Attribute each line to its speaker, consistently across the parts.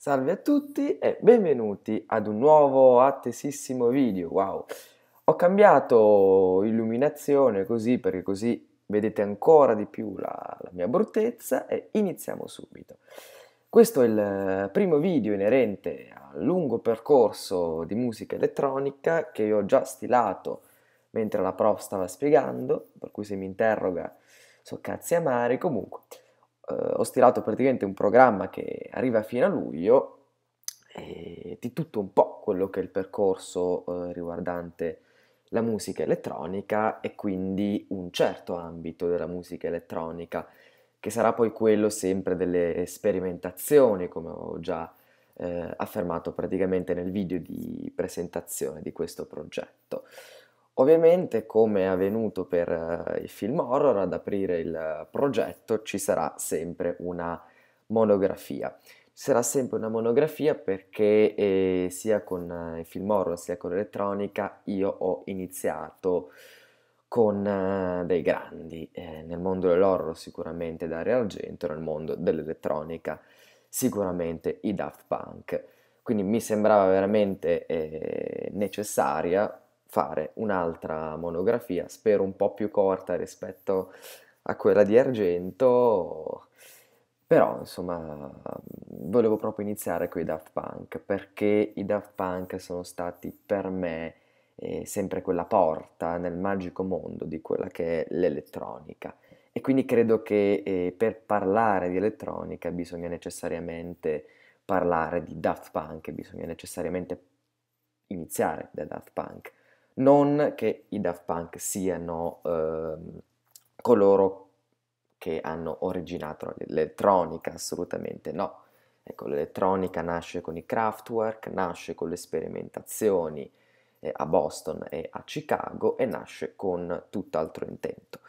Speaker 1: Salve a tutti e benvenuti ad un nuovo attesissimo video, wow! Ho cambiato illuminazione così perché così vedete ancora di più la, la mia bruttezza e iniziamo subito. Questo è il primo video inerente al lungo percorso di musica elettronica che io ho già stilato mentre la prof stava spiegando, per cui se mi interroga so cazzi amari, comunque eh, ho stilato praticamente un programma che arriva fino a luglio e di tutto un po' quello che è il percorso eh, riguardante la musica elettronica e quindi un certo ambito della musica elettronica che sarà poi quello sempre delle sperimentazioni come ho già eh, affermato praticamente nel video di presentazione di questo progetto. Ovviamente, come è avvenuto per eh, i film horror, ad aprire il progetto ci sarà sempre una monografia. Ci sarà sempre una monografia perché eh, sia con eh, i film horror sia con l'elettronica io ho iniziato con eh, dei grandi, eh, nel mondo dell'horror sicuramente Dario Argento, nel mondo dell'elettronica sicuramente i Daft Punk. Quindi mi sembrava veramente eh, necessaria fare un'altra monografia, spero un po' più corta rispetto a quella di Argento, però insomma volevo proprio iniziare con i Daft Punk perché i Daft Punk sono stati per me eh, sempre quella porta nel magico mondo di quella che è l'elettronica e quindi credo che eh, per parlare di elettronica bisogna necessariamente parlare di Daft Punk, bisogna necessariamente iniziare da Daft Punk non che i Daft Punk siano eh, coloro che hanno originato l'elettronica, assolutamente no. Ecco, l'elettronica nasce con i Kraftwerk, nasce con le sperimentazioni eh, a Boston e a Chicago e nasce con tutt'altro intento.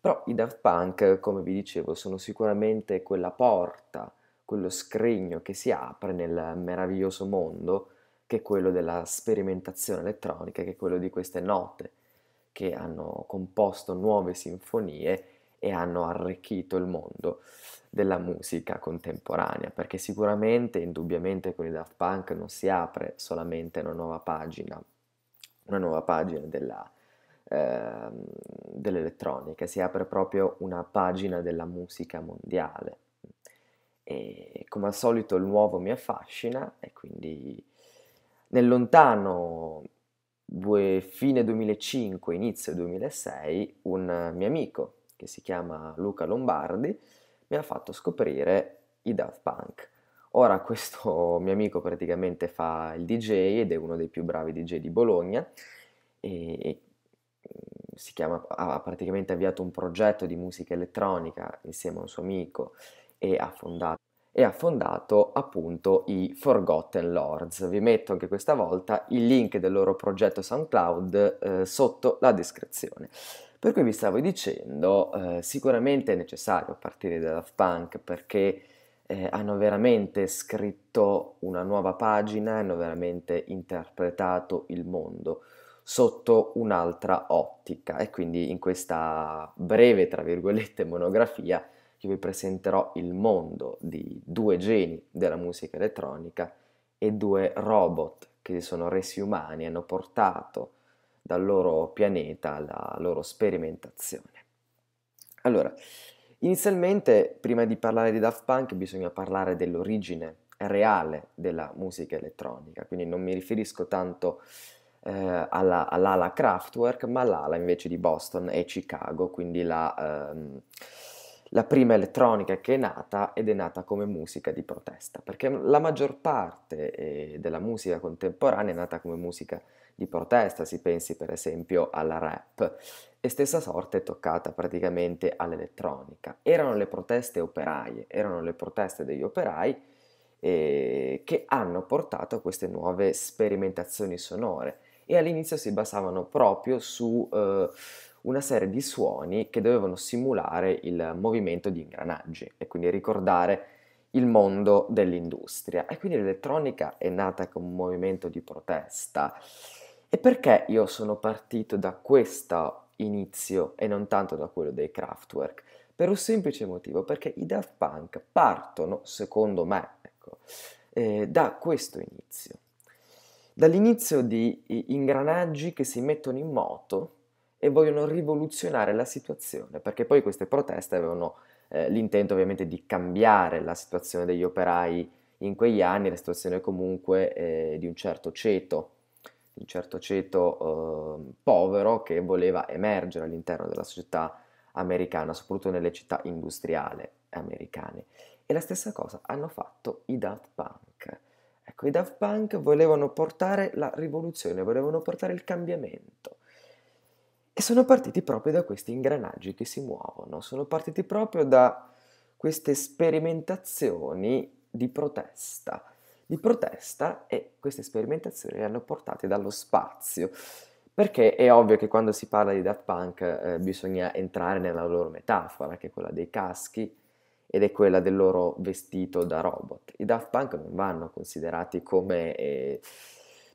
Speaker 1: Però i Daft Punk, come vi dicevo, sono sicuramente quella porta, quello scrigno che si apre nel meraviglioso mondo che è quello della sperimentazione elettronica, che è quello di queste note che hanno composto nuove sinfonie e hanno arricchito il mondo della musica contemporanea, perché sicuramente, indubbiamente con i Daft Punk non si apre solamente una nuova pagina, una nuova pagina della, eh, dell'elettronica, si apre proprio una pagina della musica mondiale. E come al solito il nuovo mi affascina e quindi nel lontano due, fine 2005, inizio 2006, un mio amico che si chiama Luca Lombardi mi ha fatto scoprire i Daft Punk. Ora questo mio amico praticamente fa il DJ ed è uno dei più bravi DJ di Bologna e mm, chiama, ha praticamente avviato un progetto di musica elettronica insieme a un suo amico e ha fondato e ha fondato appunto i Forgotten Lords. Vi metto anche questa volta il link del loro progetto SoundCloud eh, sotto la descrizione. Per cui vi stavo dicendo, eh, sicuramente è necessario partire da Daft Punk perché eh, hanno veramente scritto una nuova pagina, hanno veramente interpretato il mondo sotto un'altra ottica e quindi in questa breve, tra virgolette, monografia che vi presenterò il mondo di due geni della musica elettronica e due robot che si sono resi umani e hanno portato dal loro pianeta la loro sperimentazione. Allora, inizialmente, prima di parlare di Daft Punk, bisogna parlare dell'origine reale della musica elettronica, quindi non mi riferisco tanto eh, alla, all'ala Kraftwerk, ma all'ala invece di Boston e Chicago, quindi la... Ehm, la prima elettronica che è nata ed è nata come musica di protesta, perché la maggior parte eh, della musica contemporanea è nata come musica di protesta, si pensi per esempio alla rap, e stessa sorte è toccata praticamente all'elettronica. Erano le proteste operaie, erano le proteste degli operai eh, che hanno portato a queste nuove sperimentazioni sonore e all'inizio si basavano proprio su... Eh, una serie di suoni che dovevano simulare il movimento di ingranaggi e quindi ricordare il mondo dell'industria. E quindi l'elettronica è nata come un movimento di protesta. E perché io sono partito da questo inizio e non tanto da quello dei Kraftwerk? Per un semplice motivo, perché i Daft Punk partono, secondo me, ecco, eh, da questo inizio. Dall'inizio di ingranaggi che si mettono in moto e vogliono rivoluzionare la situazione, perché poi queste proteste avevano eh, l'intento ovviamente di cambiare la situazione degli operai in quegli anni, la situazione comunque eh, di un certo ceto, di un certo ceto eh, povero che voleva emergere all'interno della società americana, soprattutto nelle città industriali americane. E la stessa cosa hanno fatto i Daft Punk. Ecco, i Daft Punk volevano portare la rivoluzione, volevano portare il cambiamento. E sono partiti proprio da questi ingranaggi che si muovono, sono partiti proprio da queste sperimentazioni di protesta, di protesta e queste sperimentazioni le hanno portate dallo spazio. Perché è ovvio che quando si parla di Daft Punk eh, bisogna entrare nella loro metafora, che è quella dei caschi ed è quella del loro vestito da robot. I Daft Punk non vanno considerati come eh,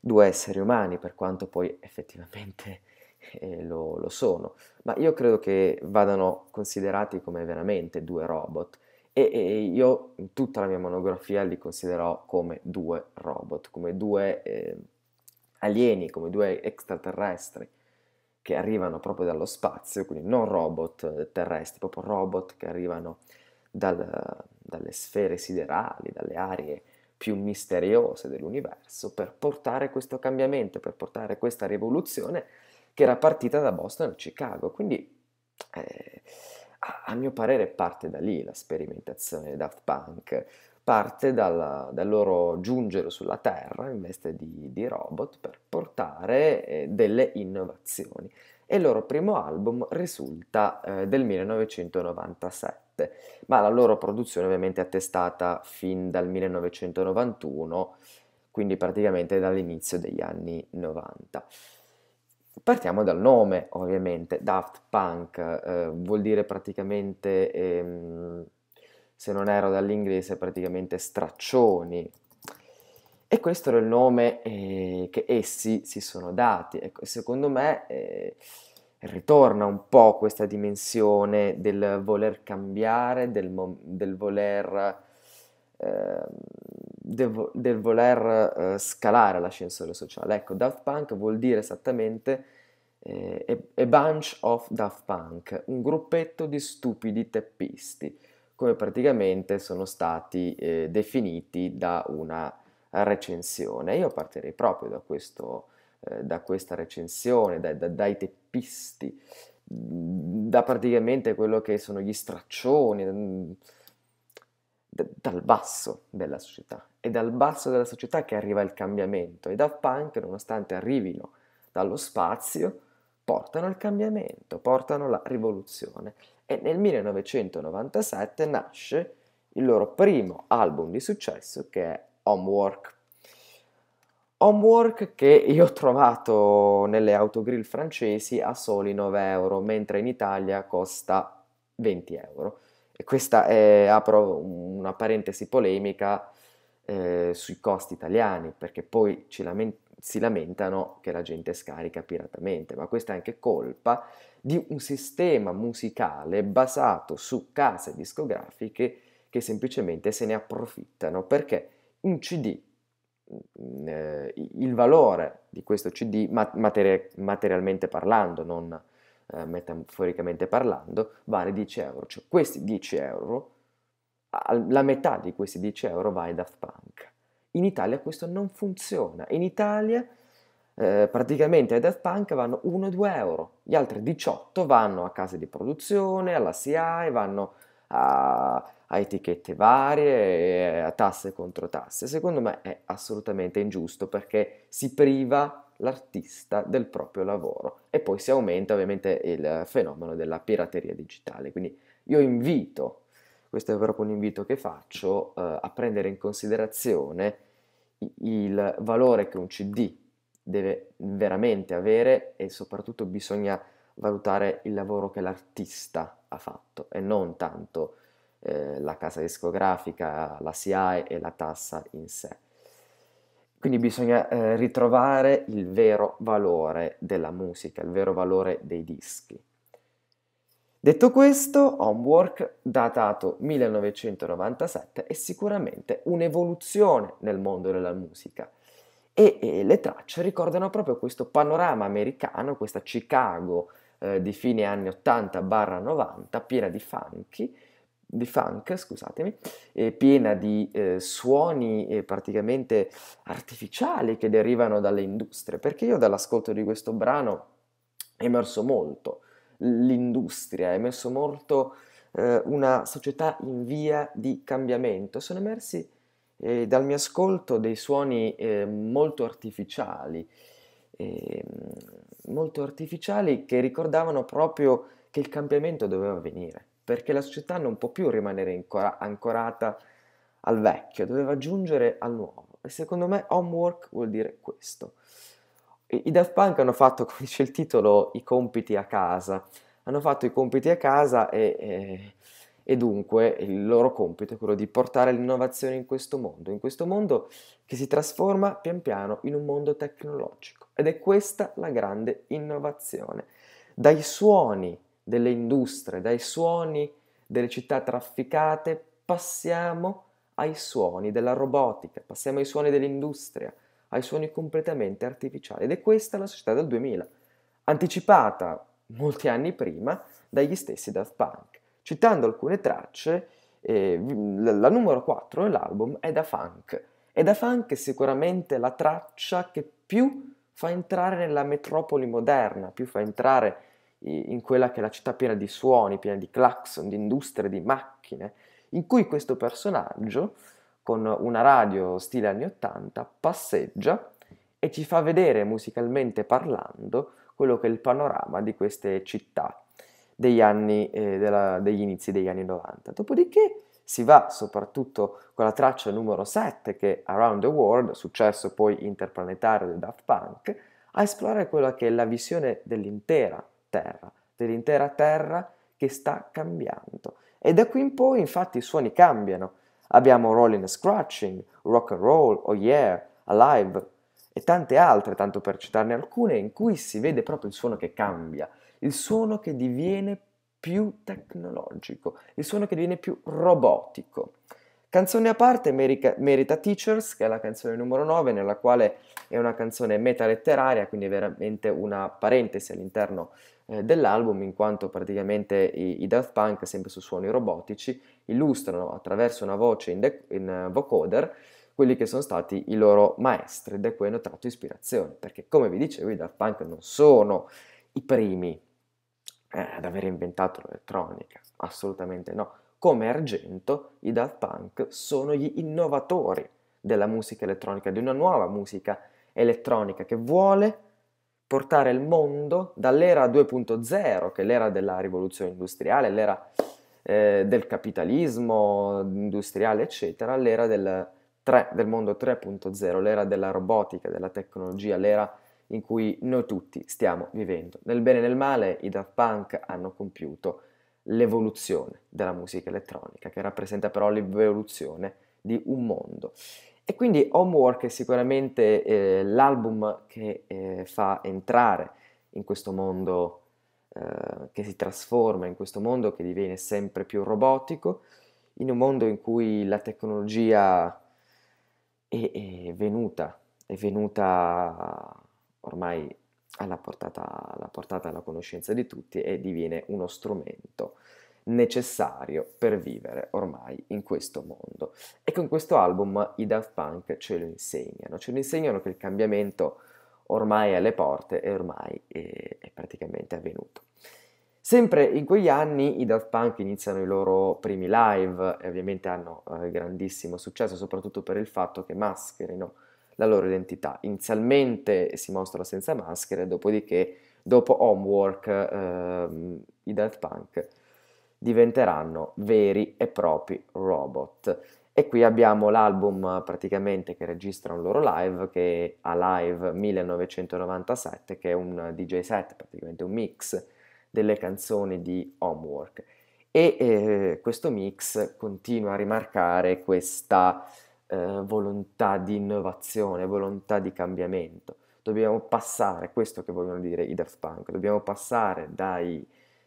Speaker 1: due esseri umani, per quanto poi effettivamente eh, lo, lo sono, ma io credo che vadano considerati come veramente due robot e, e io in tutta la mia monografia li considerò come due robot, come due eh, alieni, come due extraterrestri che arrivano proprio dallo spazio, quindi non robot eh, terrestri, proprio robot che arrivano dal, dalle sfere siderali, dalle aree più misteriose dell'universo per portare questo cambiamento, per portare questa rivoluzione che era partita da Boston a Chicago. Quindi, eh, a, mio parere, parte da lì la sperimentazione Daft Punk, parte dalla, dal loro giungere sulla Terra in veste di, di robot per portare eh, delle innovazioni. E il loro primo album risulta eh, del 1997 ma la loro produzione ovviamente è attestata fin dal 1991, quindi praticamente dall'inizio degli anni 90. Partiamo dal nome, ovviamente, Daft Punk eh, vuol dire praticamente, ehm, se non ero dall'inglese, praticamente straccioni. E questo era il nome eh, che essi si sono dati. Ecco, secondo me eh, ritorna un po' questa dimensione del voler cambiare, del, del voler eh, del, voler eh, scalare l'ascensore sociale. Ecco, Daft Punk vuol dire esattamente eh, a bunch of Daft Punk, un gruppetto di stupidi teppisti, come praticamente sono stati eh, definiti da una recensione. Io partirei proprio da, questo, eh, da questa recensione, da, da, dai teppisti, da praticamente quello che sono gli straccioni mm, dal basso della società. È dal basso della società che arriva il cambiamento e da punk, nonostante arrivino dallo spazio, portano il cambiamento, portano la rivoluzione. E nel 1997 nasce il loro primo album di successo che è Homework. Homework che io ho trovato nelle autogrill francesi a soli 9 euro, mentre in Italia costa 20 euro. E questa è, apro una parentesi polemica eh, sui costi italiani, perché poi lament- si lamentano che la gente scarica piratamente, ma questa è anche colpa di un sistema musicale basato su case discografiche che semplicemente se ne approfittano, perché un CD mm, eh, il valore di questo CD materialmente parlando, non eh, metaforicamente parlando, vale 10 euro. Cioè questi 10 euro, la metà di questi 10 euro va ai Daft Punk. In Italia questo non funziona. In Italia eh, praticamente ai Daft Punk vanno 1-2 euro, gli altri 18 vanno a case di produzione, alla SIAE, vanno a, a etichette varie, a tasse contro tasse. Secondo me è assolutamente ingiusto perché si priva l'artista del proprio lavoro e poi si aumenta ovviamente il fenomeno della pirateria digitale. Quindi io invito, questo è proprio un invito che faccio, eh, a prendere in considerazione il valore che un CD deve veramente avere e soprattutto bisogna valutare il lavoro che l'artista ha fatto e non tanto eh, la casa discografica, la SIAE e la tassa in sé. Quindi bisogna eh, ritrovare il vero valore della musica, il vero valore dei dischi. Detto questo, Homework, datato 1997, è sicuramente un'evoluzione nel mondo della musica e, e le tracce ricordano proprio questo panorama americano, questa Chicago eh, di fine anni 80-90, piena di funky, di funk, scusatemi, eh, piena di eh, suoni eh, praticamente artificiali che derivano dalle industrie, perché io dall'ascolto di questo brano è emerso molto l'industria, è emerso molto eh, una società in via di cambiamento, sono emersi eh, dal mio ascolto dei suoni eh, molto artificiali, molto artificiali che ricordavano proprio che il cambiamento doveva avvenire perché la società non può più rimanere ancora, ancorata al vecchio, doveva giungere al nuovo. E secondo me homework vuol dire questo. I, i Daft Punk hanno fatto, come dice il titolo, i compiti a casa. Hanno fatto i compiti a casa e, e, e dunque il loro compito è quello di portare l'innovazione in questo mondo, in questo mondo che si trasforma pian piano in un mondo tecnologico. Ed è questa la grande innovazione. Dai suoni delle industrie, dai suoni delle città trafficate, passiamo ai suoni della robotica, passiamo ai suoni dell'industria, ai suoni completamente artificiali. Ed è questa la società del 2000, anticipata molti anni prima dagli stessi Daft Punk. Citando alcune tracce, eh, la numero 4 dell'album è Da Funk. E Da Funk è sicuramente la traccia che più fa entrare nella metropoli moderna, più fa entrare in quella che è la città piena di suoni, piena di clacson, di industrie, di macchine, in cui questo personaggio, con una radio stile anni 80, passeggia e ci fa vedere musicalmente parlando quello che è il panorama di queste città degli, anni, eh, della, degli inizi degli anni 90. Dopodiché si va soprattutto con la traccia numero 7 che è Around the World, successo poi interplanetario del Daft Punk, a esplorare quella che è la visione dell'intera terra, dell'intera terra che sta cambiando. E da qui in poi infatti i suoni cambiano. Abbiamo Rolling and Scratching, Rock and Roll, Oh Yeah, Alive e tante altre, tanto per citarne alcune, in cui si vede proprio il suono che cambia, il suono che diviene più tecnologico, il suono che diviene più robotico. Canzone a parte merita, merita Teachers, che è la canzone numero 9, nella quale è una canzone metaletteraria, quindi veramente una parentesi all'interno eh, dell'album, in quanto praticamente i, i Daft Punk, sempre su suoni robotici, illustrano attraverso una voce in, de- in eh, vocoder quelli che sono stati i loro maestri, da cui hanno tratto ispirazione, perché come vi dicevo i Daft Punk non sono i primi eh, ad aver inventato l'elettronica, assolutamente no come Argento, i Daft Punk sono gli innovatori della musica elettronica, di una nuova musica elettronica che vuole portare il mondo dall'era 2.0, che è l'era della rivoluzione industriale, l'era eh, del capitalismo industriale, eccetera, all'era del, 3, del mondo 3.0, l'era della robotica, della tecnologia, l'era in cui noi tutti stiamo vivendo. Nel bene e nel male i Daft Punk hanno compiuto l'evoluzione della musica elettronica, che rappresenta però l'evoluzione di un mondo. E quindi Homework è sicuramente eh, l'album che eh, fa entrare in questo mondo, eh, che si trasforma in questo mondo che diviene sempre più robotico, in un mondo in cui la tecnologia è, è venuta, è venuta ormai alla portata, alla portata alla conoscenza di tutti e diviene uno strumento necessario per vivere ormai in questo mondo. E con questo album i Daft Punk ce lo insegnano, ce lo insegnano che il cambiamento ormai è alle porte e ormai è, è praticamente avvenuto. Sempre in quegli anni i Daft Punk iniziano i loro primi live e ovviamente hanno eh, grandissimo successo, soprattutto per il fatto che mascherino la loro identità. Inizialmente si mostrano senza maschere, dopodiché dopo Homework eh, i Daft Punk diventeranno veri e propri robot. E qui abbiamo l'album praticamente che registra un loro live, che è Alive 1997, che è un DJ set, praticamente un mix delle canzoni di Homework. E eh, questo mix continua a rimarcare questa eh, volontà di innovazione, volontà di cambiamento. Dobbiamo passare, questo che vogliono dire i Daft Punk, dobbiamo passare dai,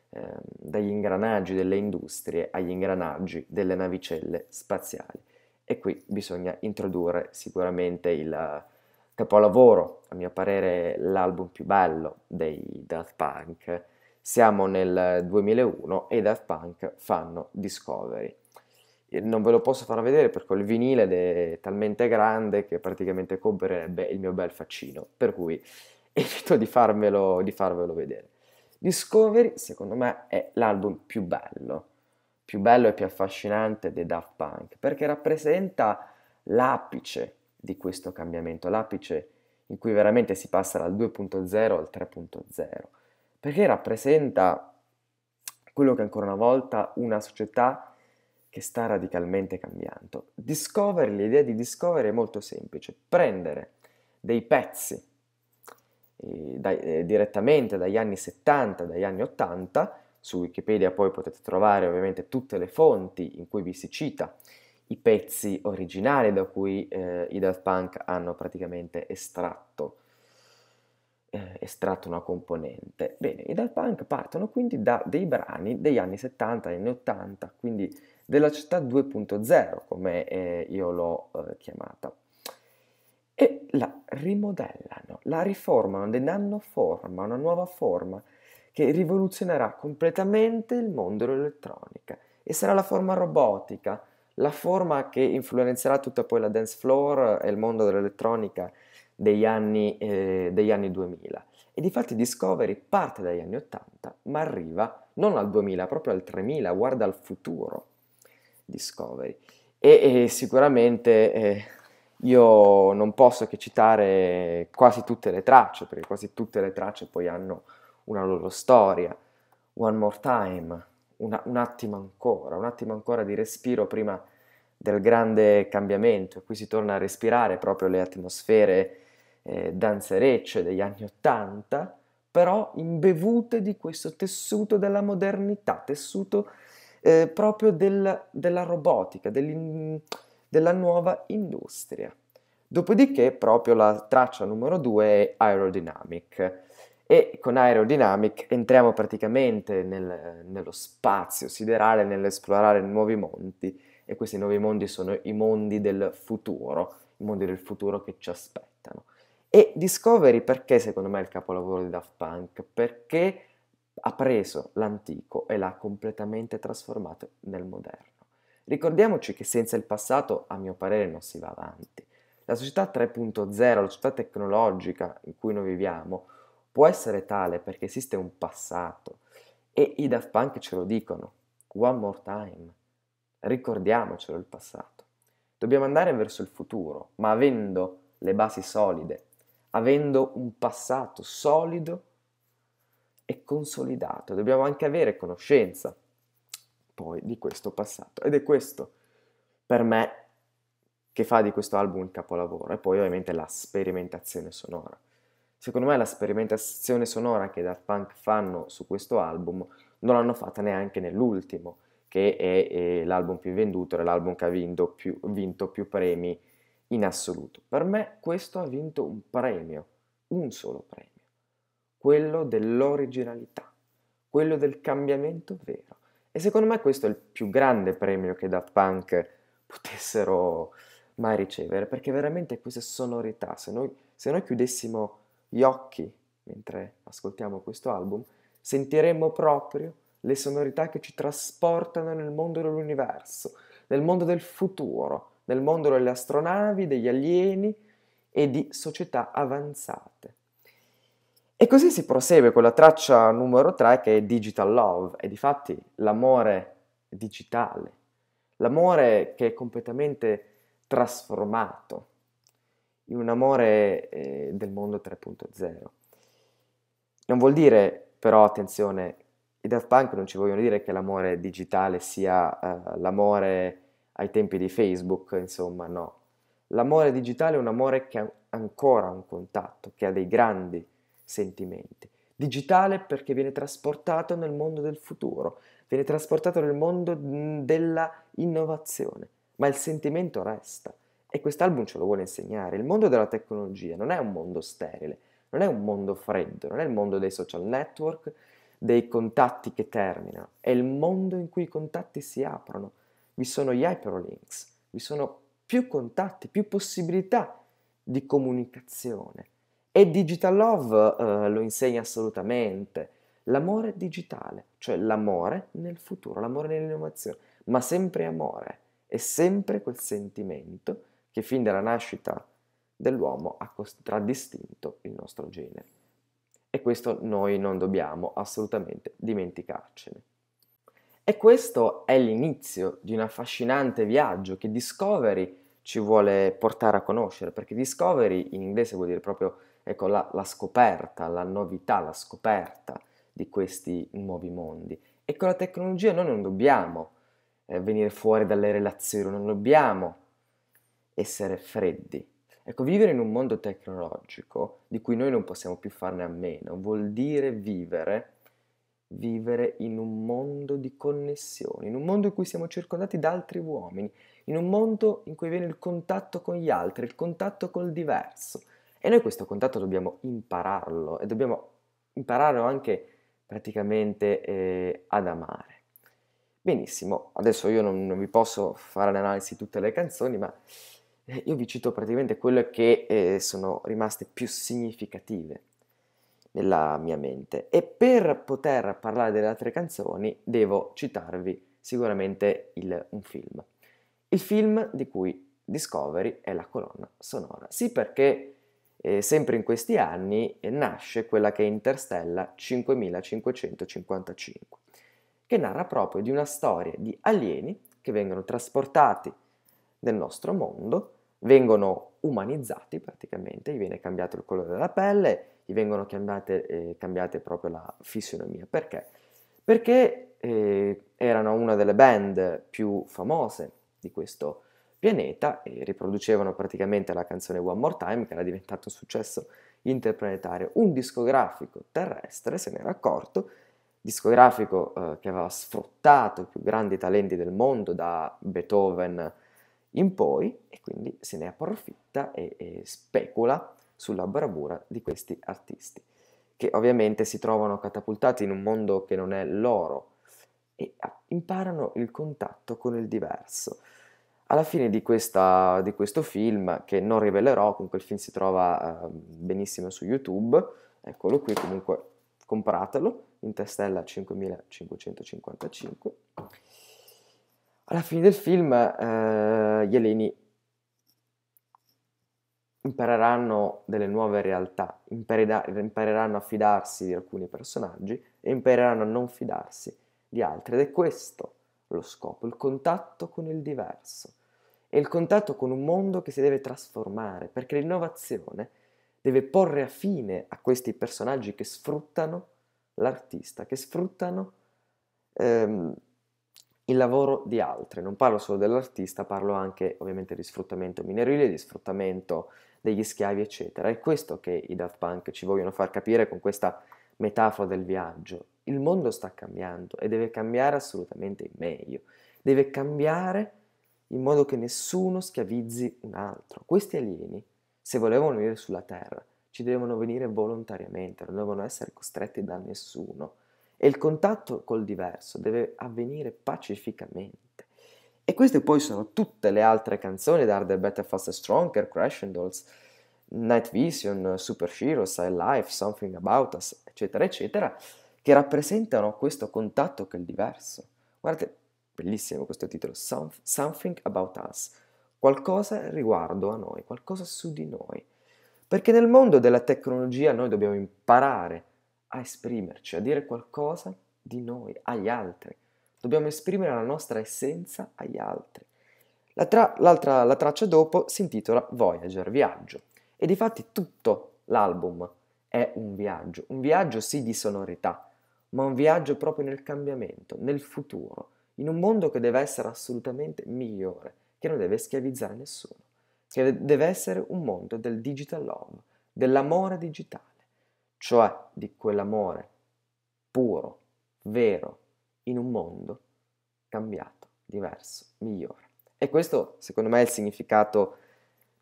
Speaker 1: eh, dagli ingranaggi delle industrie agli ingranaggi delle navicelle spaziali. E qui bisogna introdurre sicuramente il capolavoro, a mio parere l'album più bello dei Daft Punk. Siamo nel 2001 e i Daft Punk fanno Discovery non ve lo posso far vedere perché il vinile è talmente grande che praticamente coprirebbe il mio bel faccino, per cui evito di farvelo, di farvelo vedere. Discovery, secondo me, è l'album più bello, più bello e più affascinante dei Daft Punk, perché rappresenta l'apice di questo cambiamento, l'apice in cui veramente si passa dal 2.0 al 3.0, perché rappresenta quello che ancora una volta una società che sta radicalmente cambiando. Discovery, l'idea di Discovery è molto semplice, prendere dei pezzi eh, eh, direttamente dagli anni 70, dagli anni 80, su Wikipedia poi potete trovare ovviamente tutte le fonti in cui vi si cita i pezzi originali da cui eh, i Daft Punk hanno praticamente estratto, eh, estratto, una componente. Bene, i Daft Punk partono quindi da dei brani degli anni 70, anni 80, quindi della città 2.0, come eh, io l'ho eh, chiamata. E la rimodellano, la riformano, ne danno forma, una nuova forma che rivoluzionerà completamente il mondo dell'elettronica e sarà la forma robotica, la forma che influenzerà tutta poi la dance floor e il mondo dell'elettronica degli anni, eh, degli anni 2000. E difatti Discovery parte dagli anni 80, ma arriva non al 2000, proprio al 3000, guarda al futuro. Discovery. E, e sicuramente eh, io non posso che citare quasi tutte le tracce, perché quasi tutte le tracce poi hanno una loro storia. One More Time, una, un attimo ancora, un attimo ancora di respiro prima del grande cambiamento. Qui si torna a respirare proprio le atmosfere eh, danzerecce degli anni Ottanta, però imbevute di questo tessuto della modernità, tessuto eh, proprio del, della robotica, della nuova industria. Dopodiché proprio la traccia numero due è Aerodynamic e con Aerodynamic entriamo praticamente nel, nello spazio siderale, nell'esplorare nuovi mondi e questi nuovi mondi sono i mondi del futuro, i mondi del futuro che ci aspettano. E Discovery perché secondo me è il capolavoro di Daft Punk? Perché ha preso l'antico e l'ha completamente trasformato nel moderno. Ricordiamoci che senza il passato, a mio parere, non si va avanti. La società 3.0, la società tecnologica in cui noi viviamo, può essere tale perché esiste un passato e i Daft Punk ce lo dicono, one more time, ricordiamocelo il passato. Dobbiamo andare verso il futuro, ma avendo le basi solide, avendo un passato solido e consolidato, dobbiamo anche avere conoscenza poi di questo passato ed è questo per me che fa di questo album il capolavoro e poi ovviamente la sperimentazione sonora. Secondo me la sperimentazione sonora che Daft Punk fanno su questo album non l'hanno fatta neanche nell'ultimo, che è, è l'album più venduto, è l'album che ha vinto più, vinto più premi in assoluto. Per me questo ha vinto un premio, un solo premio quello dell'originalità, quello del cambiamento vero. E secondo me questo è il più grande premio che da Punk potessero mai ricevere, perché veramente queste sonorità, se noi, se noi chiudessimo gli occhi mentre ascoltiamo questo album, sentiremmo proprio le sonorità che ci trasportano nel mondo dell'universo, nel mondo del futuro, nel mondo delle astronavi, degli alieni e di società avanzate. E così si prosegue con la traccia numero 3 che è Digital Love, e di fatti l'amore digitale, l'amore che è completamente trasformato in un amore eh, del mondo 3.0. Non vuol dire però, attenzione, i Daft Punk non ci vogliono dire che l'amore digitale sia eh, l'amore ai tempi di Facebook, insomma, no. L'amore digitale è un amore che ha ancora un contatto, che ha dei grandi sentimenti. Digitale perché viene trasportato nel mondo del futuro, viene trasportato nel mondo della innovazione, ma il sentimento resta. E quest'album ce lo vuole insegnare. Il mondo della tecnologia non è un mondo sterile, non è un mondo freddo, non è il mondo dei social network, dei contatti che terminano, è il mondo in cui i contatti si aprono. Vi sono gli hyperlinks, vi sono più contatti, più possibilità di comunicazione. E Digital Love eh, lo insegna assolutamente. L'amore digitale, cioè l'amore nel futuro, l'amore nell'innovazione, ma sempre amore, è sempre quel sentimento che fin dalla nascita dell'uomo ha contraddistinto il nostro genere. E questo noi non dobbiamo assolutamente dimenticarcene. E questo è l'inizio di un affascinante viaggio che Discovery ci vuole portare a conoscere, perché Discovery in inglese vuol dire proprio ecco, la, la scoperta, la novità, la scoperta di questi nuovi mondi. E con la tecnologia noi non dobbiamo eh, venire fuori dalle relazioni, non dobbiamo essere freddi. Ecco, vivere in un mondo tecnologico di cui noi non possiamo più farne a meno vuol dire vivere, vivere in un mondo di connessioni, in un mondo in cui siamo circondati da altri uomini, in un mondo in cui viene il contatto con gli altri, il contatto col diverso, e noi questo contatto dobbiamo impararlo e dobbiamo impararlo anche praticamente eh, ad amare. Benissimo, adesso io non, non vi posso fare l'analisi di tutte le canzoni, ma eh, io vi cito praticamente quelle che eh, sono rimaste più significative nella mia mente e per poter parlare delle altre canzoni devo citarvi sicuramente il, un film. Il film di cui Discovery è la colonna sonora. Sì perché eh, sempre in questi anni eh, nasce quella che è Interstella 5555, che narra proprio di una storia di alieni che vengono trasportati nel nostro mondo, vengono umanizzati praticamente, gli viene cambiato il colore della pelle, gli vengono cambiate, eh, cambiate proprio la fisionomia. Perché? Perché eh, erano una delle band più famose di questo pianeta e riproducevano praticamente la canzone One More Time che era diventato un successo interplanetario. Un discografico terrestre se n'era accorto, discografico eh, che aveva sfruttato i più grandi talenti del mondo da Beethoven in poi e quindi se ne approfitta e, e specula sulla bravura di questi artisti che ovviamente si trovano catapultati in un mondo che non è loro e ah, imparano il contatto con il diverso. Alla fine di, questa, di, questo film, che non rivelerò, comunque il film si trova ehm, benissimo su YouTube, eccolo qui, comunque compratelo, in testella 5555. Alla fine del film eh, gli eleni impareranno delle nuove realtà, impareranno a fidarsi di alcuni personaggi e impareranno a non fidarsi di altri ed è questo lo scopo, il contatto con il diverso è il contatto con un mondo che si deve trasformare, perché l'innovazione deve porre a fine a questi personaggi che sfruttano l'artista, che sfruttano ehm, il lavoro di altri. Non parlo solo dell'artista, parlo anche ovviamente di sfruttamento minerile, di sfruttamento degli schiavi, eccetera. È questo che i Daft Punk ci vogliono far capire con questa metafora del viaggio. Il mondo sta cambiando e deve cambiare assolutamente in meglio. Deve cambiare in modo che nessuno schiavizzi un altro. Questi alieni, se volevano venire sulla Terra, ci devono venire volontariamente, non devono essere costretti da nessuno. E il contatto col diverso deve avvenire pacificamente. E queste poi sono tutte le altre canzoni da Harder, Better, Faster, Stronger, Crash Dolls, Night Vision, Super Heroes, I Life, Something About Us, eccetera, eccetera, che rappresentano questo contatto col diverso. Guardate, bellissimo questo titolo, Something About Us, qualcosa riguardo a noi, qualcosa su di noi. Perché nel mondo della tecnologia noi dobbiamo imparare a esprimerci, a dire qualcosa di noi, agli altri. Dobbiamo esprimere la nostra essenza agli altri. La, tra- la traccia dopo si intitola Voyager, viaggio. E di fatti tutto l'album è un viaggio, un viaggio sì di sonorità, ma un viaggio proprio nel cambiamento, nel futuro in un mondo che deve essere assolutamente migliore, che non deve schiavizzare nessuno, che deve essere un mondo del digital love, dell'amore digitale, cioè di quell'amore puro, vero, in un mondo cambiato, diverso, migliore. E questo secondo me è il significato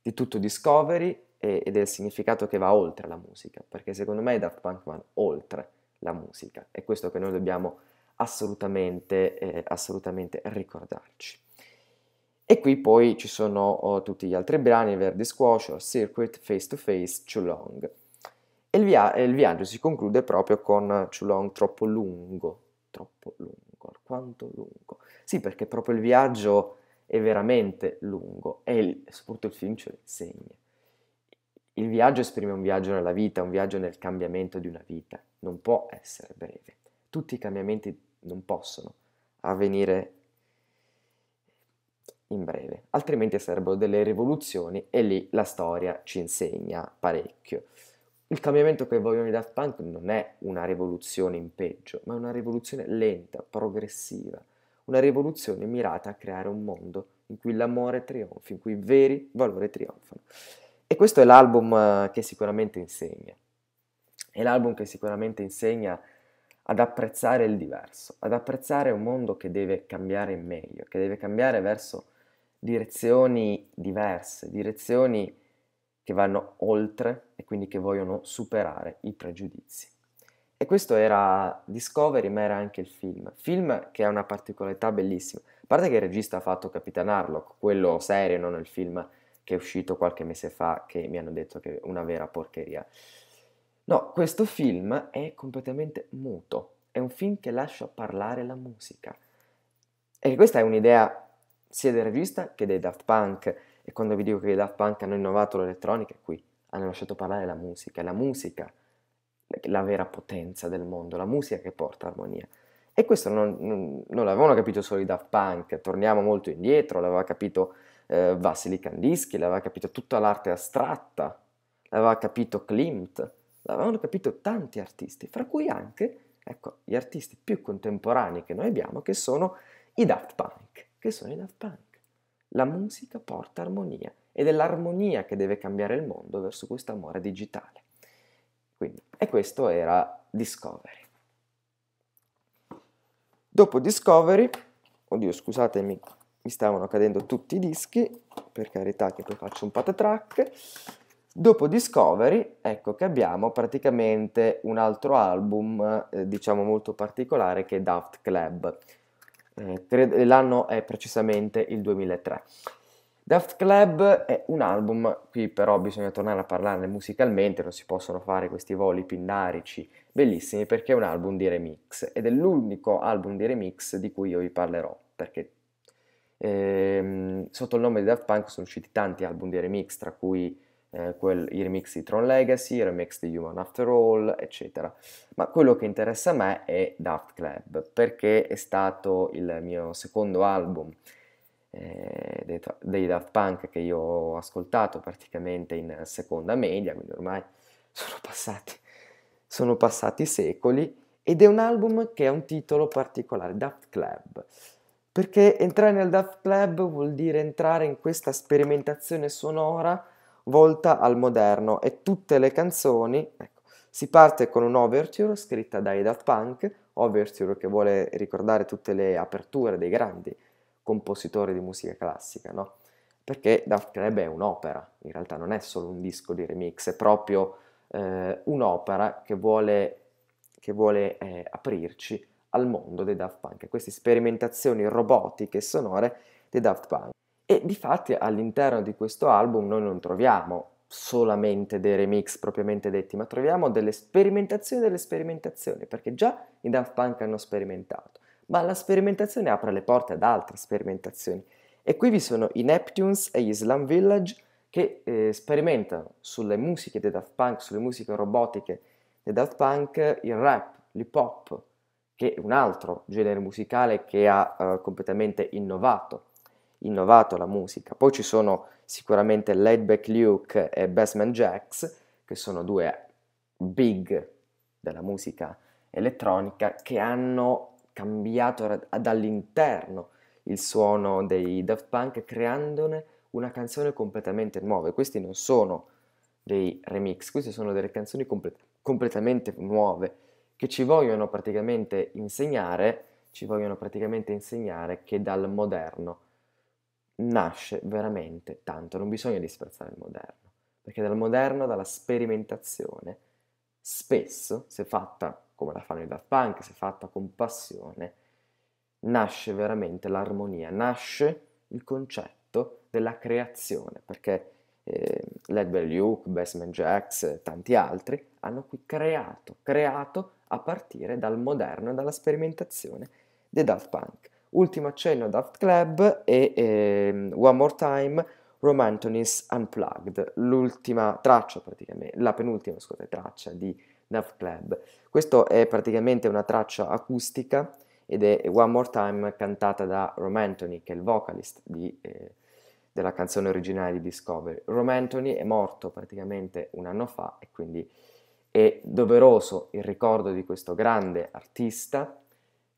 Speaker 1: di tutto Discovery e, il significato che va oltre la musica, perché secondo me Daft Punk vanno oltre la musica, è questo che noi dobbiamo assolutamente, eh, assolutamente ricordarci. E qui poi ci sono oh, tutti gli altri brani, Verdi Squash, Circuit, Face to Face, Too Long. E il, via il viaggio si conclude proprio con Too Long troppo lungo, troppo lungo, quanto lungo. Sì, perché proprio il viaggio è veramente lungo e il, soprattutto il film ce lo insegna. Il viaggio esprime un viaggio nella vita, un viaggio nel cambiamento di una vita, non può essere breve tutti i cambiamenti non possono avvenire in breve, altrimenti sarebbero delle rivoluzioni e lì la storia ci insegna parecchio. Il cambiamento che vogliono i Daft Punk non è una rivoluzione in peggio, ma è una rivoluzione lenta, progressiva, una rivoluzione mirata a creare un mondo in cui l'amore trionfi, in cui i veri valori trionfano. E questo è l'album eh, che sicuramente insegna. È l'album che sicuramente insegna ad apprezzare il diverso, ad apprezzare un mondo che deve cambiare in meglio, che deve cambiare verso direzioni diverse, direzioni che vanno oltre e quindi che vogliono superare i pregiudizi. E questo era Discovery, ma era anche il film. Film che ha una particolarità bellissima. A parte che il regista ha fatto Capitan Harlock, quello serio, non il film che è uscito qualche mese fa, che mi hanno detto che è una vera porcheria. No, questo film è completamente muto, è un film che lascia parlare la musica. E questa è un'idea sia del regista che dei Daft Punk, e quando vi dico che i Daft Punk hanno innovato l'elettronica, qui, hanno lasciato parlare la musica, la musica la vera potenza del mondo, la musica che porta armonia. E questo non, non, non l'avevano capito solo i Daft Punk, torniamo molto indietro, l'aveva capito eh, Vassili Kandinsky, l'aveva capito tutta l'arte astratta, l'aveva capito Klimt, l'avevano capito tanti artisti, fra cui anche ecco, gli artisti più contemporanei che noi abbiamo, che sono i Daft Punk. Che sono i Daft Punk? La musica porta armonia ed è l'armonia che deve cambiare il mondo verso questo amore digitale. Quindi, e questo era Discovery. Dopo Discovery, oddio scusatemi, mi stavano cadendo tutti i dischi, per carità che poi faccio un patatrack, Dopo Discovery, ecco che abbiamo praticamente un altro album, eh, diciamo molto particolare, che è Daft Club. Eh, l'anno è precisamente il 2003. Daft Club è un album, qui però bisogna tornare a parlarne musicalmente, non si possono fare questi voli pindarici bellissimi perché è un album di remix ed è l'unico album di remix di cui io vi parlerò perché ehm, sotto il nome di Daft Punk sono usciti tanti album di remix tra cui eh, quel, i remix di Tron Legacy, i remix di Human After All, eccetera. Ma quello che interessa a me è Daft Club, perché è stato il mio secondo album eh, dei, dei Daft Punk che io ho ascoltato praticamente in seconda media, quindi ormai sono passati, sono passati secoli, ed è un album che ha un titolo particolare, Daft Club perché entrare nel Daft Club vuol dire entrare in questa sperimentazione sonora volta al moderno e tutte le canzoni, ecco, si parte con un'overture scritta dai Daft Punk, overture che vuole ricordare tutte le aperture dei grandi compositori di musica classica, no? Perché Daft Club è un'opera, in realtà non è solo un disco di remix, è proprio eh, un'opera che vuole, che vuole eh, aprirci al mondo dei Daft Punk, queste sperimentazioni robotiche e sonore dei Daft Punk difatti all'interno di questo album noi non troviamo solamente dei remix propriamente detti, ma troviamo delle sperimentazioni delle sperimentazioni, perché già i Daft Punk hanno sperimentato, ma la sperimentazione apre le porte ad altre sperimentazioni. E qui vi sono i Neptunes e gli Slam Village che eh, sperimentano sulle musiche dei Daft Punk, sulle musiche robotiche dei Daft Punk, il rap, l'hip hop, che è un altro genere musicale che ha eh, completamente innovato innovato la musica. Poi ci sono sicuramente Laidback Luke e Bassman Jacks, che sono due big della musica elettronica, che hanno cambiato dall'interno il suono dei Daft Punk creandone una canzone completamente nuova. questi non sono dei remix, queste sono delle canzoni comple- completamente nuove che ci vogliono praticamente insegnare, ci vogliono praticamente insegnare che dal moderno nasce veramente tanto, non bisogna disprezzare il moderno, perché dal moderno, dalla sperimentazione, spesso, se fatta come la fanno i Daft Punk, se fatta con passione, nasce veramente l'armonia, nasce il concetto della creazione, perché eh, Ledbell Luke, Basement Jacks e tanti altri hanno qui creato, creato a partire dal moderno e dalla sperimentazione dei Daft Punk. Ultimo accenno Daft Club e eh, One More Time Romantonis Unplugged, l'ultima traccia praticamente, la penultima scusate, traccia di Daft Club. Questo è praticamente una traccia acustica ed è One More Time cantata da Rom che è il vocalist di, eh, della canzone originale di Discovery. Rom è morto praticamente un anno fa e quindi è doveroso il ricordo di questo grande artista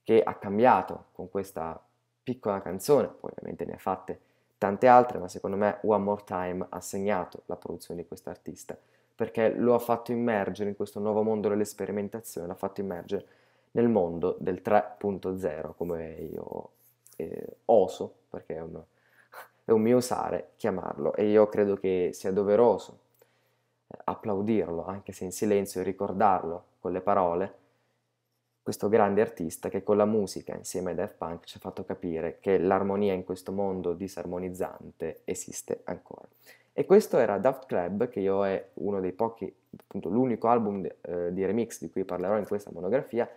Speaker 1: che ha cambiato con questa piccola canzone, poi ovviamente ne ha fatte tante altre, ma secondo me One More Time ha segnato la produzione di quest'artista, perché lo ha fatto immergere in questo nuovo mondo dell'esperimentazione, l'ha fatto immergere nel mondo del 3.0, come io eh, oso, perché è un, è un mio usare chiamarlo, e io credo che sia doveroso eh, applaudirlo, anche se in silenzio, e ricordarlo con le parole, questo grande artista che con la musica insieme ai Daft Punk ci ha fatto capire che l'armonia in questo mondo disarmonizzante esiste ancora. E questo era Daft Club, che io è uno dei pochi, appunto l'unico album eh, di remix di cui parlerò in questa monografia,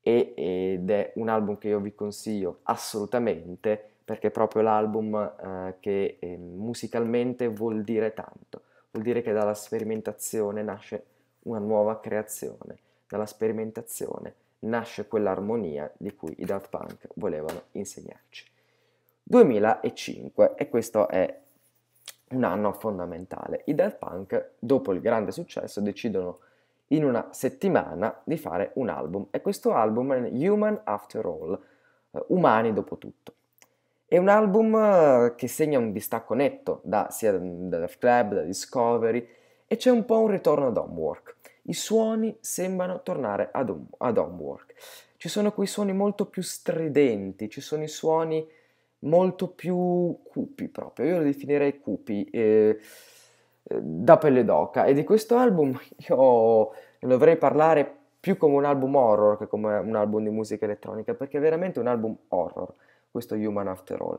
Speaker 1: e, ed è un album che io vi consiglio assolutamente perché è proprio l'album eh, che eh, musicalmente vuol dire tanto, vuol dire che dalla sperimentazione nasce una nuova creazione, dalla sperimentazione nasce quell'armonia di cui i Daft Punk volevano insegnarci. 2005, e questo è un anno fondamentale, i Daft Punk, dopo il grande successo, decidono in una settimana di fare un album, e questo album è Human After All, eh, Umani dopo tutto. È un album eh, che segna un distacco netto da, sia da Death Club, da Discovery, e c'è un po' un ritorno ad homework. I suoni sembrano tornare ad, home, ad homework. Ci sono quei suoni molto più stridenti, ci sono i suoni molto più cupi proprio, io lo definirei cupi, eh, eh da pelle d'oca. E di questo album io ne dovrei parlare più come un album horror che come un album di musica elettronica, perché è veramente un album horror, questo Human After All.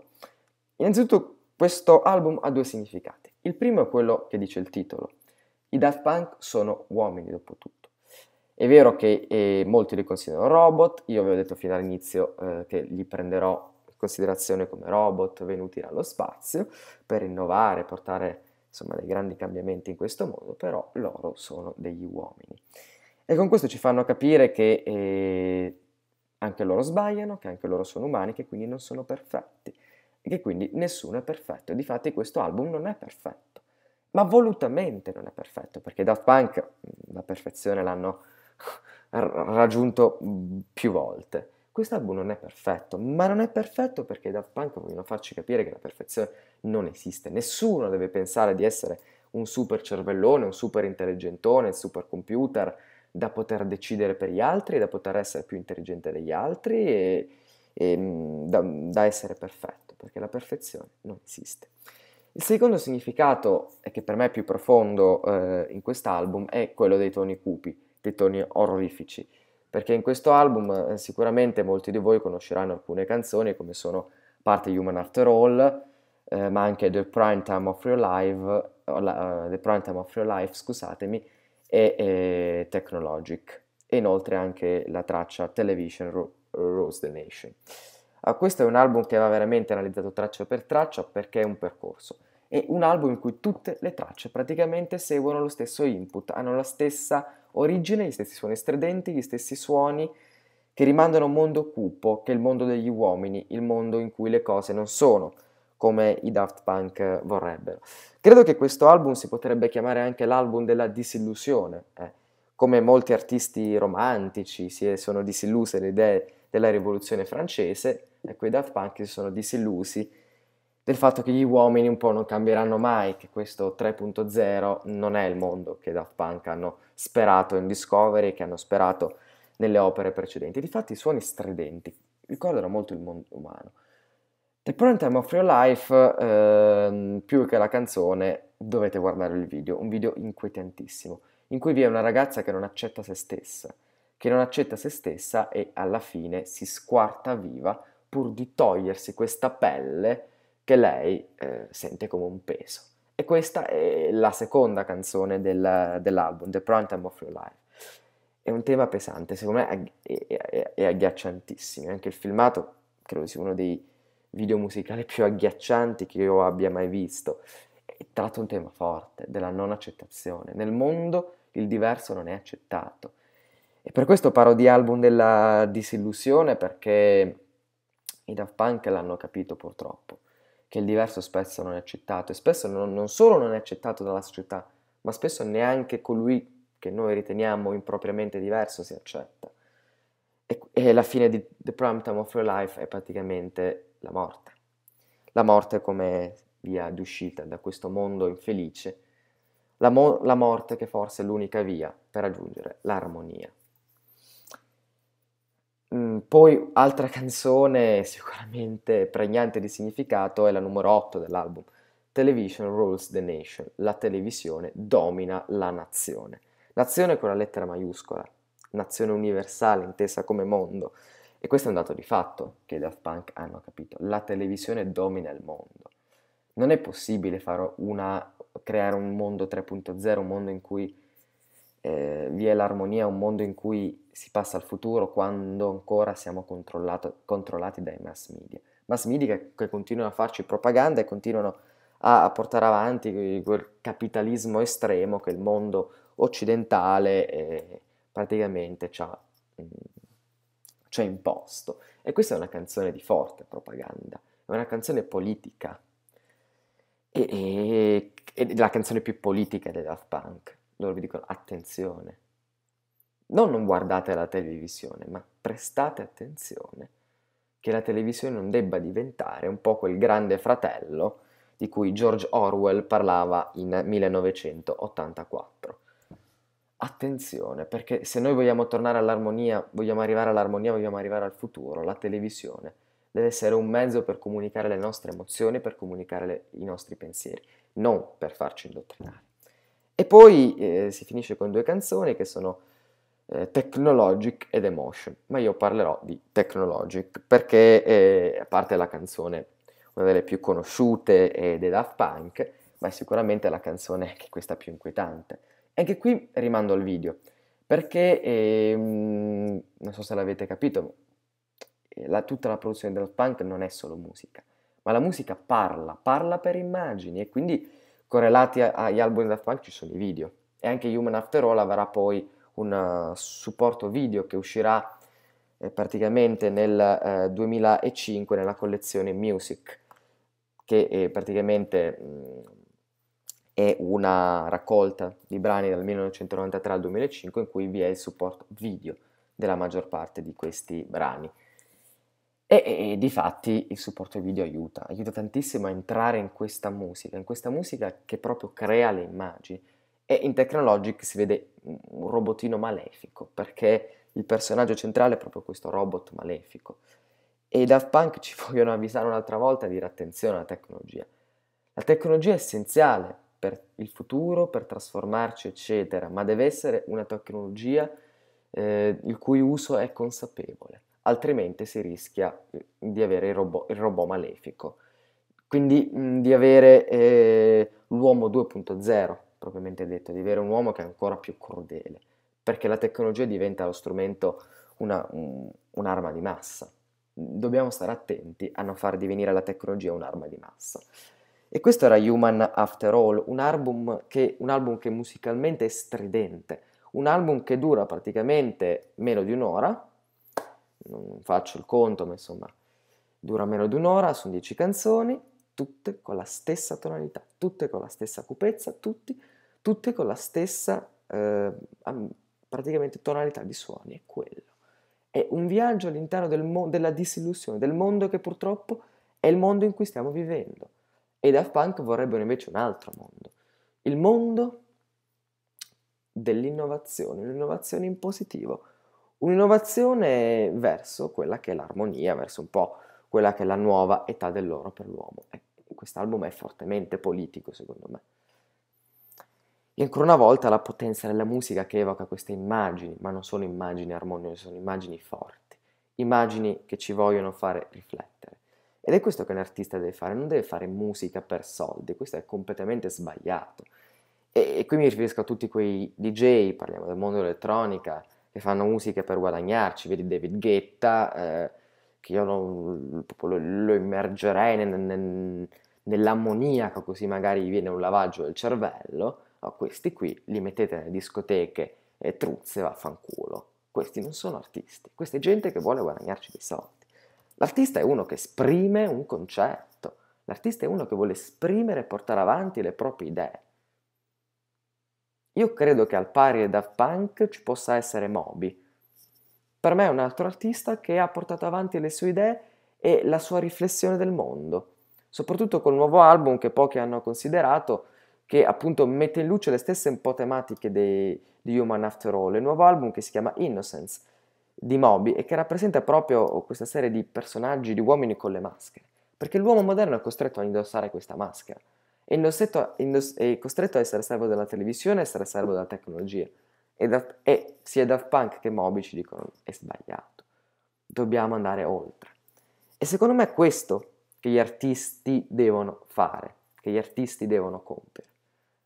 Speaker 1: Innanzitutto questo album ha due significati. Il primo è quello che dice il titolo, i Daft Punk sono uomini dopo tutto. È vero che eh, molti li considerano robot, io vi ho detto fino all'inizio eh, che li prenderò in considerazione come robot venuti dallo spazio per innovare, portare insomma dei grandi cambiamenti in questo mondo, però loro sono degli uomini. E con questo ci fanno capire che eh, anche loro sbagliano, che anche loro sono umani, che quindi non sono perfetti e che quindi nessuno è perfetto. Difatti questo album non è perfetto ma volutamente non è perfetto, perché Daft Punk la perfezione l'hanno raggiunto più volte. Questo album non è perfetto, ma non è perfetto perché Daft Punk vogliono farci capire che la perfezione non esiste. Nessuno deve pensare di essere un super cervellone, un super intelligentone, un super computer da poter decidere per gli altri, da poter essere più intelligente degli altri e, e da, da essere perfetto, perché la perfezione non esiste. Il secondo significato, e che per me è più profondo eh, in quest'album, è quello dei toni cupi, dei toni orrorifici, perché in questo album eh, sicuramente molti di voi conosceranno alcune canzoni come sono parte Human After All, eh, ma anche The Prime Time of Your Life, uh, The Prime Time of Your Life, scusatemi, e, e Technologic, e inoltre anche la traccia Television Rose the Nation. Ah, questo è un album che va veramente analizzato traccia per traccia perché è un percorso. È un album in cui tutte le tracce praticamente seguono lo stesso input, hanno la stessa origine, gli stessi suoni stridenti, gli stessi suoni che rimandano a un mondo cupo, che è il mondo degli uomini, il mondo in cui le cose non sono come i Daft Punk vorrebbero. Credo che questo album si potrebbe chiamare anche l'album della disillusione, eh. come molti artisti romantici si sono disillusi le idee della rivoluzione francese, ecco i Daft Punk si sono disillusi del fatto che gli uomini un po' non cambieranno mai, che questo 3.0 non è il mondo che Daft Punk hanno sperato in Discovery, che hanno sperato nelle opere precedenti. Difatti i suoni stridenti ricordano molto il mondo umano. The Prime Time of Your Life, ehm, più che la canzone, dovete guardare il video, un video inquietantissimo, in cui vi è una ragazza che non accetta se stessa, che non accetta se stessa e alla fine si squarta viva pur di togliersi questa pelle che lei eh, sente come un peso. E questa è la seconda canzone del, dell'album, The Prime Time of Your Life. È un tema pesante, secondo me è, è, è agghiacciantissimo. Anche il filmato credo sia uno dei video musicali più agghiaccianti che io abbia mai visto. E tratta un tema forte, della non accettazione. Nel mondo il diverso non è accettato. E per questo parlo di album della disillusione perché i Daft Punk l'hanno capito purtroppo, che il diverso spesso non è accettato e spesso non, non solo non è accettato dalla società, ma spesso neanche colui che noi riteniamo impropriamente diverso si accetta. E, e la fine di The Prime Time of Your Life è praticamente la morte. La morte come via d'uscita da questo mondo infelice, la, mo- la morte che forse è l'unica via per raggiungere l'armonia. Mm, poi altra canzone sicuramente pregnante di significato è la numero 8 dell'album, Television Rules the Nation, la televisione domina la nazione. Nazione con la lettera maiuscola, nazione universale intesa come mondo. E questo è un dato di fatto che i Daft Punk hanno capito, la televisione domina il mondo. Non è possibile una, creare un mondo 3.0, un mondo in cui eh, vi è l'armonia, un mondo in cui si passa al futuro quando ancora siamo controllati dai mass media. Mass media che, che continuano a farci propaganda e continuano a, a portare avanti quel capitalismo estremo che il mondo occidentale eh, praticamente ci ha, mh, mm, ci ha imposto. E questa è una canzone di forte propaganda, è una canzone politica. E, e, e la canzone più politica dei Daft Punk. Loro vi dicono attenzione, non, non guardate la televisione, ma prestate attenzione che la televisione non debba diventare un po' quel grande fratello di cui George Orwell parlava in 1984. Attenzione, perché se noi vogliamo tornare all'armonia, vogliamo arrivare all'armonia, vogliamo arrivare al futuro, la televisione deve essere un mezzo per comunicare le nostre emozioni, per comunicare le, i nostri pensieri, non per farci indottrinare. E poi eh, si finisce con due canzoni che sono eh, Technologic ed Emotion, ma io parlerò di Technologic perché eh, a parte la canzone, una delle più conosciute eh, dei Daft Punk, ma è sicuramente la canzone che è questa più inquietante. E anche qui rimando al video, perché eh, non so se l'avete capito, eh, la, tutta la produzione di Daft punk non è solo musica, ma la musica parla, parla per immagini e quindi correlati a, agli album di Daft punk ci sono i video. E anche Human After All avrà poi un eh, supporto video che uscirà eh, praticamente nel eh, 2005 nella collezione Music, che è praticamente mh, mm, è una raccolta di brani dal 1993 al 2005 in cui vi è il supporto video della maggior parte di questi brani. E, e di fatti il supporto video aiuta, aiuta tantissimo a entrare in questa musica, in questa musica che proprio crea le immagini, e in Technologic si vede un robotino malefico, perché il personaggio centrale è proprio questo robot malefico. E i Daft Punk ci vogliono avvisare un'altra volta e dire attenzione alla tecnologia. La tecnologia è essenziale per il futuro, per trasformarci, eccetera, ma deve essere una tecnologia eh, il cui uso è consapevole, altrimenti si rischia eh, di avere il robot, il robot malefico. Quindi mh, di avere eh, l'uomo 2.0, propriamente detto, di avere un uomo che è ancora più crudele, perché la tecnologia diventa lo strumento, una, un, un'arma di massa. Dobbiamo stare attenti a non far divenire la tecnologia un'arma di massa. E questo era Human After All, un album che, un album che musicalmente è stridente, un album che dura praticamente meno di un'ora, non faccio il conto, ma insomma dura meno di un'ora, sono dieci canzoni, tutte con la stessa tonalità, tutte con la stessa cupezza, tutti tutte con la stessa eh, praticamente tonalità di suoni, è quello. È un viaggio all'interno del mo- della disillusione, del mondo che purtroppo è il mondo in cui stiamo vivendo. E i Daft Punk vorrebbero invece un altro mondo, il mondo dell'innovazione, un'innovazione in positivo, un'innovazione verso quella che è l'armonia, verso un po' quella che è la nuova età dell'oro per l'uomo. Quest'album è fortemente politico, secondo me. E ancora una volta la potenza della musica che evoca queste immagini, ma non sono immagini armoniose, sono immagini forti, immagini che ci vogliono fare riflettere. Ed è questo che un artista deve fare, non deve fare musica per soldi, questo è completamente sbagliato. E, e qui mi riferisco a tutti quei DJ, parliamo del mondo dell'elettronica, che fanno musica per guadagnarci, vedi David Guetta, eh, che io lo, lo, lo immergerei nel, nel, nell'ammoniaco, così magari gli viene un lavaggio del cervello Oh, questi qui li mettete nelle discoteche e truzze, vaffanculo. Questi non sono artisti, questa è gente che vuole guadagnarci dei soldi. L'artista è uno che esprime un concetto, l'artista è uno che vuole esprimere e portare avanti le proprie idee. Io credo che al pari da Punk ci possa essere Moby. Per me è un altro artista che ha portato avanti le sue idee e la sua riflessione del mondo, soprattutto col nuovo album che pochi hanno considerato, che appunto mette in luce le stesse un po' tematiche dei, di Human After All, il nuovo album che si chiama Innocence di Moby e che rappresenta proprio questa serie di personaggi, di uomini con le maschere, perché l'uomo moderno è costretto a indossare questa maschera, è, indoss- è costretto a essere servo della televisione, a essere servo della tecnologia, e, da, e sia Daft Punk che Moby ci dicono è sbagliato, dobbiamo andare oltre. E secondo me è questo che gli artisti devono fare, che gli artisti devono compiere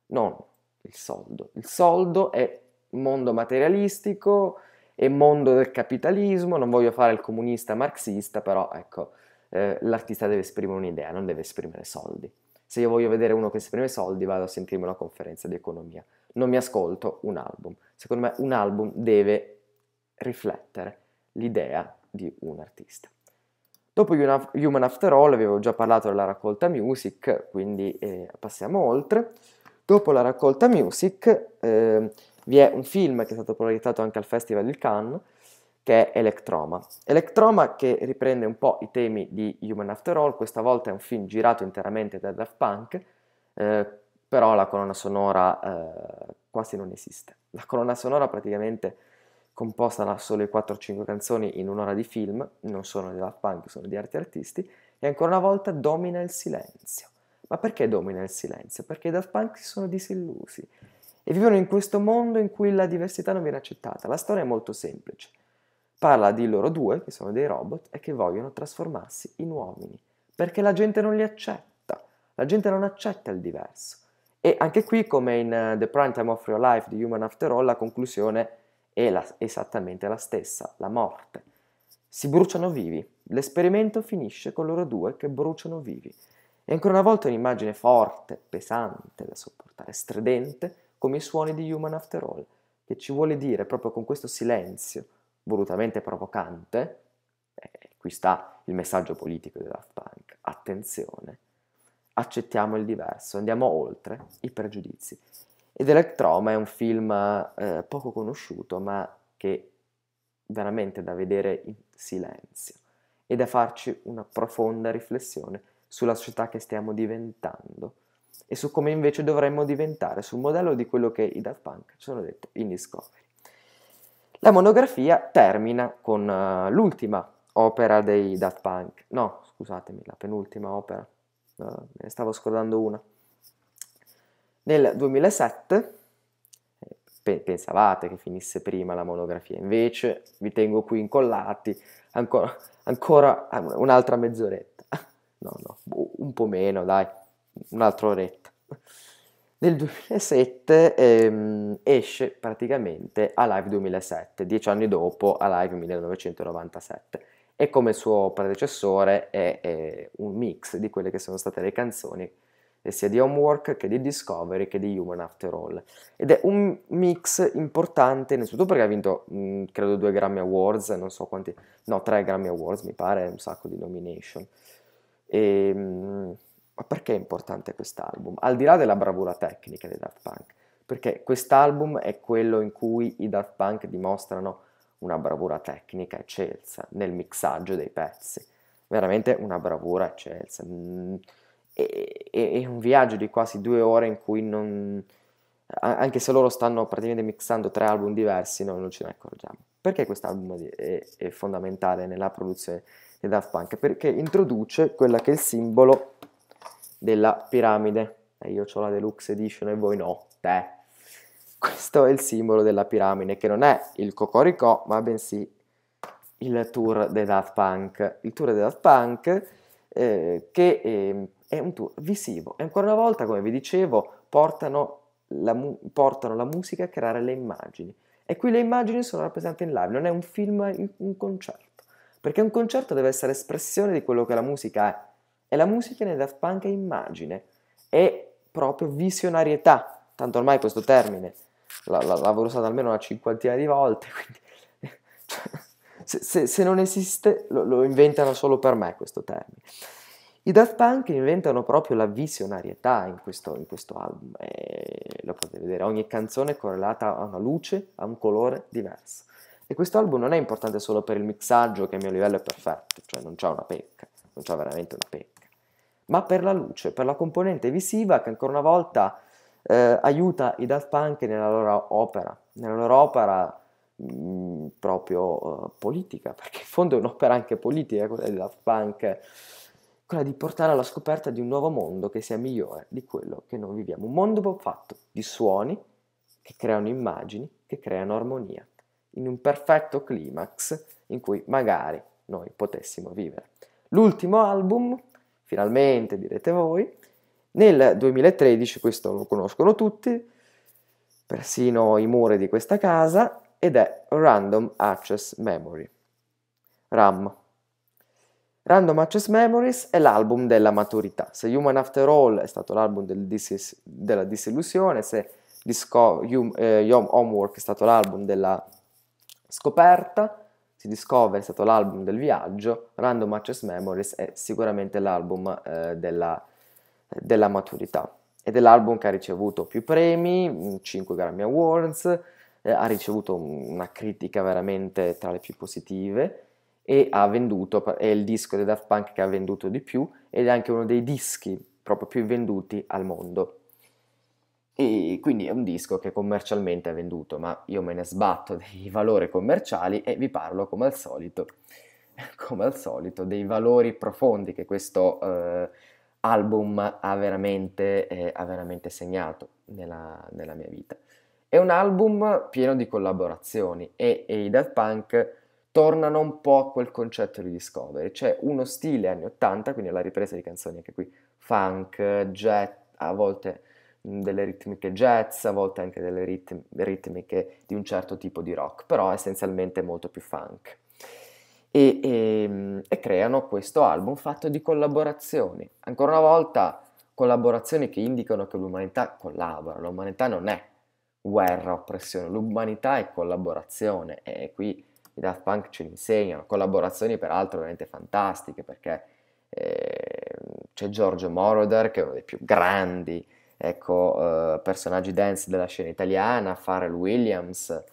Speaker 1: non il soldo. Il soldo è mondo materialistico, è mondo del capitalismo, non voglio fare il comunista marxista, però ecco, eh, l'artista deve esprimere un'idea, non deve esprimere soldi. Se io voglio vedere uno che esprime soldi, vado a sentirmi una conferenza di economia. Non mi ascolto un album. Secondo me un album deve riflettere l'idea di un artista. Dopo Human After All avevo già parlato della raccolta music, quindi eh, passiamo oltre. Dopo la raccolta Music eh, vi è un film che è stato proiettato anche al Festival di Cannes, che è Electroma. Electroma che riprende un po' i temi di Human After All, questa volta è un film girato interamente da Daft Punk, eh, però la colonna sonora eh, quasi non esiste. La colonna sonora praticamente composta da sole 4-5 canzoni in un'ora di film, non sono di Daft Punk, sono di altri artisti, e ancora una volta domina il silenzio. Ma perché domina il silenzio? Perché i Daft Punk sono disillusi e vivono in questo mondo in cui la diversità non viene accettata. La storia è molto semplice. Parla di loro due, che sono dei robot, e che vogliono trasformarsi in uomini, perché la gente non li accetta, la gente non accetta il diverso. E anche qui, come in eh, The Prime Time of Your Life di Human After All, la conclusione è la, esattamente la stessa, la morte. Si bruciano vivi, l'esperimento finisce con loro due che bruciano vivi. E ancora una volta un'immagine forte, pesante da sopportare, stridente, come i suoni di Human After All, che ci vuole dire proprio con questo silenzio volutamente provocante, eh, qui sta il messaggio politico di Daft Punk, attenzione, accettiamo il diverso, andiamo oltre i pregiudizi. Ed Electroma è un film eh, poco conosciuto, ma che veramente da vedere in silenzio e da farci una profonda riflessione sulla società che stiamo diventando e su come invece dovremmo diventare, sul modello di quello che i Daft Punk ci hanno detto in Discovery. La monografia termina con uh, l'ultima opera dei Daft Punk, no, scusatemi, la penultima opera, uh, ne stavo scordando una. Nel 2007 eh, pensavate che finisse prima la monografia, invece vi tengo qui incollati ancora, ancora un'altra mezz'oretta no, no, boh, un po' meno, dai, un'altra oretta. Nel 2007 ehm, esce praticamente a Live 2007, dieci anni dopo a Live 1997 e come suo predecessore è, è, un mix di quelle che sono state le canzoni eh, sia di Homework che di Discovery che di Human After All ed è un mix importante innanzitutto perché ha vinto mh, credo due Grammy Awards non so quanti no tre Grammy Awards mi pare un sacco di nomination e, ehm, ma perché è importante quest'album? Al di là della bravura tecnica dei Daft Punk, perché quest'album è quello in cui i Daft Punk dimostrano una bravura tecnica eccelsa nel mixaggio dei pezzi, veramente una bravura eccelsa. Mm, e, e, è un viaggio di quasi due ore in cui non, anche se loro stanno praticamente mixando tre album diversi, noi non ce ne accorgiamo. Perché quest'album è, è fondamentale nella produzione di Daft Punk, perché introduce quella che è il simbolo della piramide. Eh, io ho la deluxe edition e voi no, te. Questo è il simbolo della piramide, che non è il Cocorico, ma bensì il tour dei Daft Punk. Il tour dei Daft Punk eh, che eh, è un tour visivo. E ancora una volta, come vi dicevo, portano la, portano la musica a creare le immagini. E qui le immagini sono rappresentate in live, non è un film, è un concerto perché un concerto deve essere espressione di quello che la musica è. E la musica nel Daft Punk è immagine, è proprio visionarietà, tanto ormai questo termine l'avevo usato almeno una cinquantina di volte, quindi cioè, se, se, se, non esiste lo, lo inventano solo per me questo termine. I Daft Punk inventano proprio la visionarietà in questo, in questo album, e lo potete vedere, ogni canzone è correlata a una luce, a un colore diverso. E questo album non è importante solo per il mixaggio, che a mio livello è perfetto, cioè non c'è una pecca, non c'è veramente una pecca, ma per la luce, per la componente visiva che ancora una volta eh, aiuta i Daft Punk nella loro opera, nella loro opera mh, mm, proprio eh, politica, perché in fondo è un'opera anche politica quella di Daft Punk, quella di portare alla scoperta di un nuovo mondo che sia migliore di quello che noi viviamo, un mondo fatto di suoni che creano immagini, che creano armonia in un perfetto climax in cui magari noi potessimo vivere. L'ultimo album, finalmente direte voi, nel 2013, questo lo conoscono tutti, persino i muri di questa casa, ed è Random Access Memory, RAM. Random Access Memories è l'album della maturità. Se Human After All è stato l'album del dis- della disillusione, se Disco- hum- eh, Homework è stato l'album della Scoperta, si Discover è stato l'album del viaggio, Random Access Memories è sicuramente l'album eh, della, della, maturità ed è l'album che ha ricevuto più premi, 5 mm, Grammy Awards, eh, ha ricevuto una critica veramente tra le più positive e ha venduto, è il disco dei Daft Punk che ha venduto di più ed è anche uno dei dischi proprio più venduti al mondo. E quindi è un disco che commercialmente è venduto, ma io me ne sbatto dei valori commerciali e vi parlo come al solito, come al solito dei valori profondi che questo eh, album ha veramente, eh, ha veramente segnato nella, nella, mia vita. È un album pieno di collaborazioni e, e i Daft Punk tornano un po' a quel concetto di Discovery, c'è cioè uno stile anni 80, quindi la ripresa di canzoni anche qui, funk, jet, a volte delle ritmiche jazz, a volte anche delle rit- ritmiche di un certo tipo di rock, però essenzialmente molto più funk. E, e, ehm, e, creano questo album fatto di collaborazioni. Ancora una volta, collaborazioni che indicano che l'umanità collabora, l'umanità non è guerra, oppressione, l'umanità è collaborazione e qui i Daft Punk ce li insegnano, collaborazioni peraltro veramente fantastiche perché eh, c'è Giorgio Moroder che è uno dei più grandi ecco, eh, personaggi dance della scena italiana, Pharrell Williams,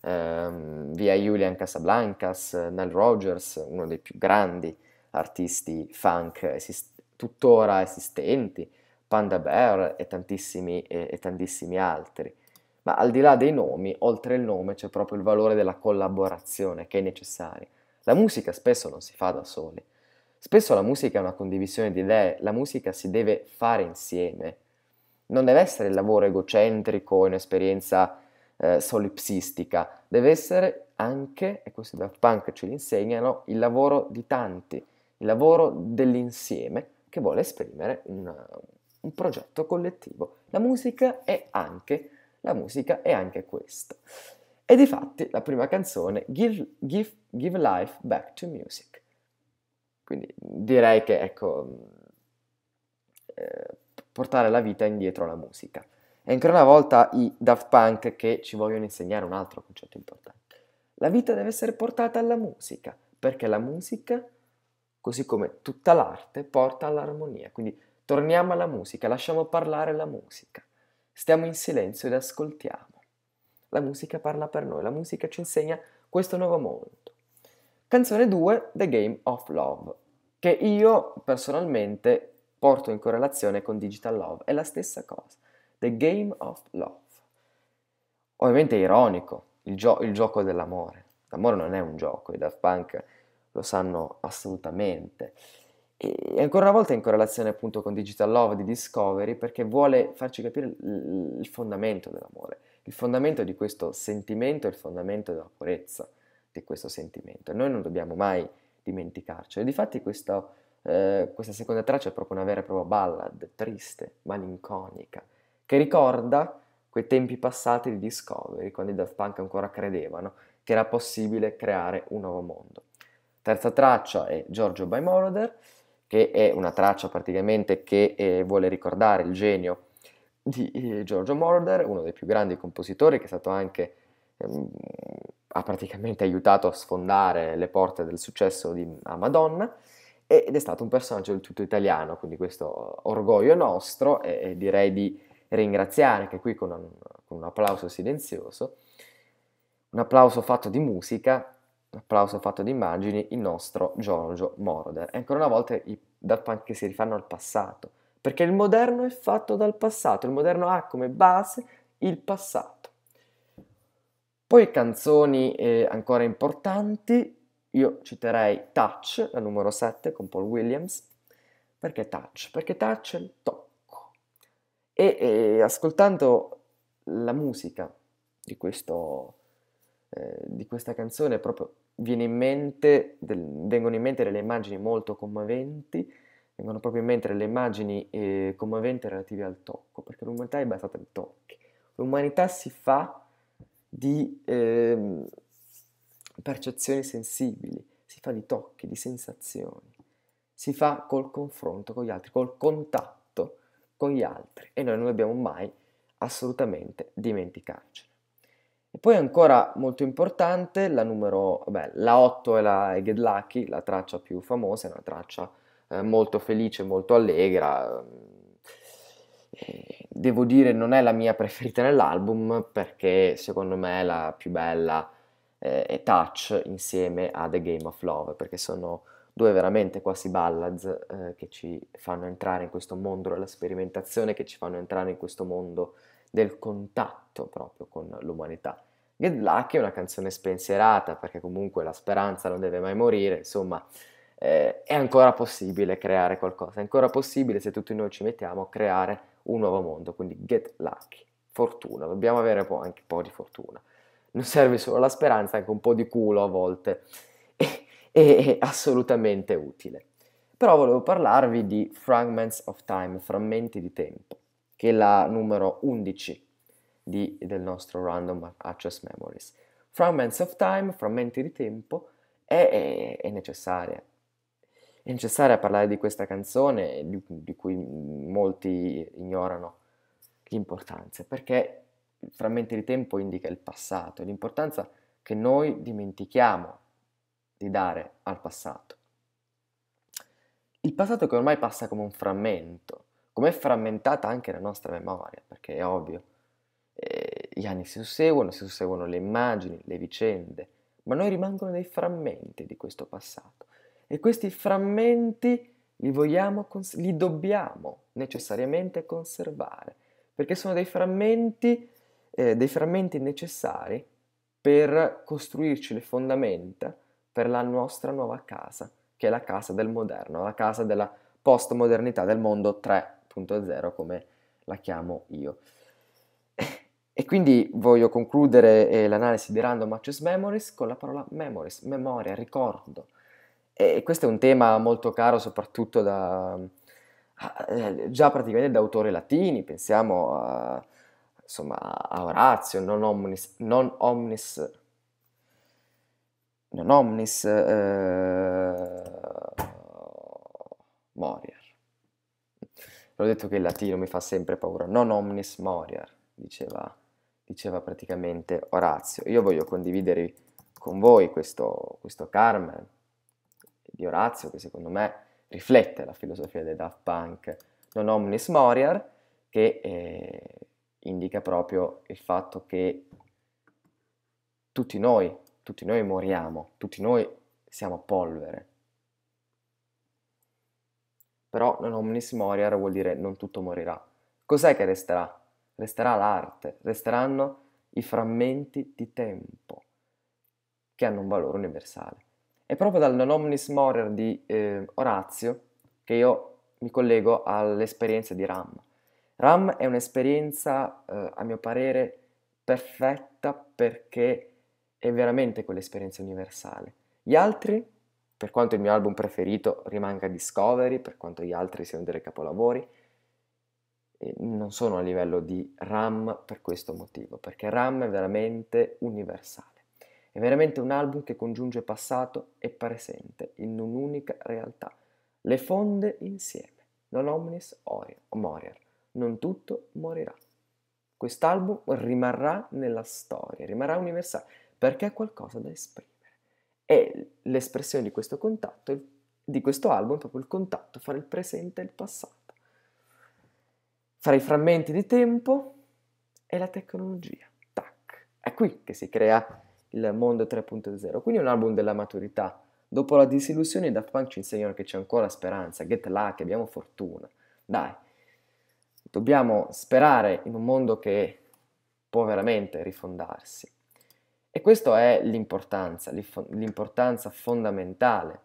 Speaker 1: ehm, via Julian Casablancas, Nell Rogers, uno dei più grandi artisti funk esist- tuttora esistenti, Panda Bear e tantissimi, e, e tantissimi altri. Ma al di là dei nomi, oltre il nome c'è proprio il valore della collaborazione che è necessaria. La musica spesso non si fa da soli. Spesso la musica è una condivisione di idee, la musica si deve fare insieme non deve essere il lavoro egocentrico, un'esperienza eh, solipsistica, deve essere anche, e questo da Punk ce l'insegnano, il lavoro di tanti, il lavoro dell'insieme che vuole esprimere un, un progetto collettivo. La musica è anche, la musica è anche questo. E di fatti la prima canzone, Give, Give, Give Life Back to Music. Quindi direi che, ecco, eh, portare la vita indietro alla musica. E ancora una volta i Daft Punk che ci vogliono insegnare un altro concetto importante. La vita deve essere portata alla musica, perché la musica, così come tutta l'arte, porta all'armonia. Quindi torniamo alla musica, lasciamo parlare la musica. Stiamo in silenzio ed ascoltiamo. La musica parla per noi, la musica ci insegna questo nuovo mondo. Canzone 2, The Game of Love, che io personalmente porto in correlazione con Digital Love, è la stessa cosa. The Game of Love. Ovviamente è ironico, il, gio- il gioco dell'amore. L'amore non è un gioco, i Daft Punk lo sanno assolutamente. E ancora una volta è in correlazione appunto con Digital Love di Discovery perché vuole farci capire il fondamento dell'amore, il fondamento di questo sentimento, il fondamento della purezza di questo sentimento. Noi non dobbiamo mai dimenticarcelo. E difatti questo eh, questa seconda traccia è proprio una vera e propria ballad, triste, malinconica, che ricorda quei tempi passati di Discovery, quando i Daft Punk ancora credevano che era possibile creare un nuovo mondo. Terza traccia è Giorgio by Moroder, che è una traccia praticamente che eh, vuole ricordare il genio di eh, Giorgio Moroder, uno dei più grandi compositori che è stato anche ehm, ha praticamente aiutato a sfondare le porte del successo di, a Madonna ed è stato un personaggio del tutto italiano, quindi questo orgoglio nostro e, direi di ringraziare anche qui con un, con un applauso silenzioso, un applauso fatto di musica, un applauso fatto di immagini, il nostro Giorgio Moroder. E ancora una volta i Daft Punk che si rifanno al passato, perché il moderno è fatto dal passato, il moderno ha come base il passato. Poi canzoni eh, ancora importanti, io citerei Touch, la numero 7, con Paul Williams. Perché Touch? Perché Touch è il tocco. E, e ascoltando la musica di, questo, eh, di questa canzone proprio in mente, del, vengono in mente delle immagini molto commoventi, vengono proprio in mente delle immagini eh, commoventi relative al tocco, perché l'umanità è basata sui tocchi. L'umanità si fa di, eh, percezioni sensibili, si fa di tocchi, di sensazioni, si fa col confronto con gli altri, col contatto con gli altri e noi non dobbiamo mai assolutamente dimenticarcene. E poi ancora molto importante la numero, vabbè, la 8 è la Get Lucky, la traccia più famosa, è una traccia eh, molto felice, molto allegra. Ehm, devo dire non è la mia preferita nell'album perché secondo me è la più bella eh, e Touch insieme a The Game of Love, perché sono due veramente quasi ballads eh, che ci fanno entrare in questo mondo della sperimentazione, che ci fanno entrare in questo mondo del contatto proprio con l'umanità. Get Lucky è una canzone spensierata perché comunque la speranza non deve mai morire, insomma eh, è ancora possibile creare qualcosa, è ancora possibile se tutti noi ci mettiamo a creare un nuovo mondo, quindi Get Lucky, fortuna, dobbiamo avere anche un po' di fortuna non serve solo la speranza, anche un po' di culo a volte è, è assolutamente utile. Però volevo parlarvi di Fragments of Time, frammenti di tempo, che è la numero 11 di, del nostro Random Access Memories. Fragments of Time, frammenti di tempo, è, è, è necessaria. È necessaria parlare di questa canzone di cui molti ignorano l'importanza, perché frammenti di tempo indica il passato, e l'importanza che noi dimentichiamo di dare al passato. Il passato che ormai passa come un frammento, come è frammentata anche la nostra memoria, perché è ovvio, eh, gli anni si susseguono, si susseguono le immagini, le vicende, ma noi rimangono dei frammenti di questo passato e questi frammenti li, vogliamo, li dobbiamo necessariamente conservare, perché sono dei frammenti eh, dei frammenti necessari per costruirci le fondamenta per la nostra nuova casa, che è la casa del moderno, la casa della postmodernità del mondo 3.0, come la chiamo io. E quindi voglio concludere eh, l'analisi di Random Access Memories con la parola memories, memoria, ricordo. E questo è un tema molto caro soprattutto da, eh, già praticamente da autori latini, pensiamo a insomma, a Orazio, non omnis, non omnis, non omnis eh, moriar. L'ho detto che il latino mi fa sempre paura, non omnis moriar, diceva, diceva praticamente Orazio. Io voglio condividere con voi questo, questo Carmen di Orazio che secondo me riflette la filosofia del Daft Punk, non omnis moriar, che... Eh, indica proprio il fatto che tutti noi, tutti noi moriamo, tutti noi siamo polvere. Però non omnis moriar vuol dire non tutto morirà. Cos'è che resterà? Resterà l'arte, resteranno i frammenti di tempo che hanno un valore universale. È proprio dal non omnis moriar di eh, Orazio che io mi collego all'esperienza di Ram. RAM è un'esperienza, eh, a mio parere, perfetta perché è veramente quell'esperienza universale. Gli altri, per quanto il mio album preferito rimanga Discovery, per quanto gli altri siano dei capolavori, eh, non sono a livello di RAM per questo motivo, perché RAM è veramente universale. È veramente un album che congiunge passato e presente in un'unica realtà. Le fonde insieme, non omnis orier, non tutto morirà. Quest'album rimarrà nella storia, rimarrà universale, perché ha qualcosa da esprimere. E l'espressione di questo contatto, di questo album, è proprio il contatto fra il presente e il passato, fra i frammenti di tempo e la tecnologia. Tac. È qui che si crea il mondo 3.0, quindi un album della maturità. Dopo la disillusione, Daft Punk ci insegnano che c'è ancora speranza, get là, che abbiamo fortuna. Dai, Dobbiamo sperare in un mondo che può veramente rifondarsi. E questa è l'importanza, l'importanza fondamentale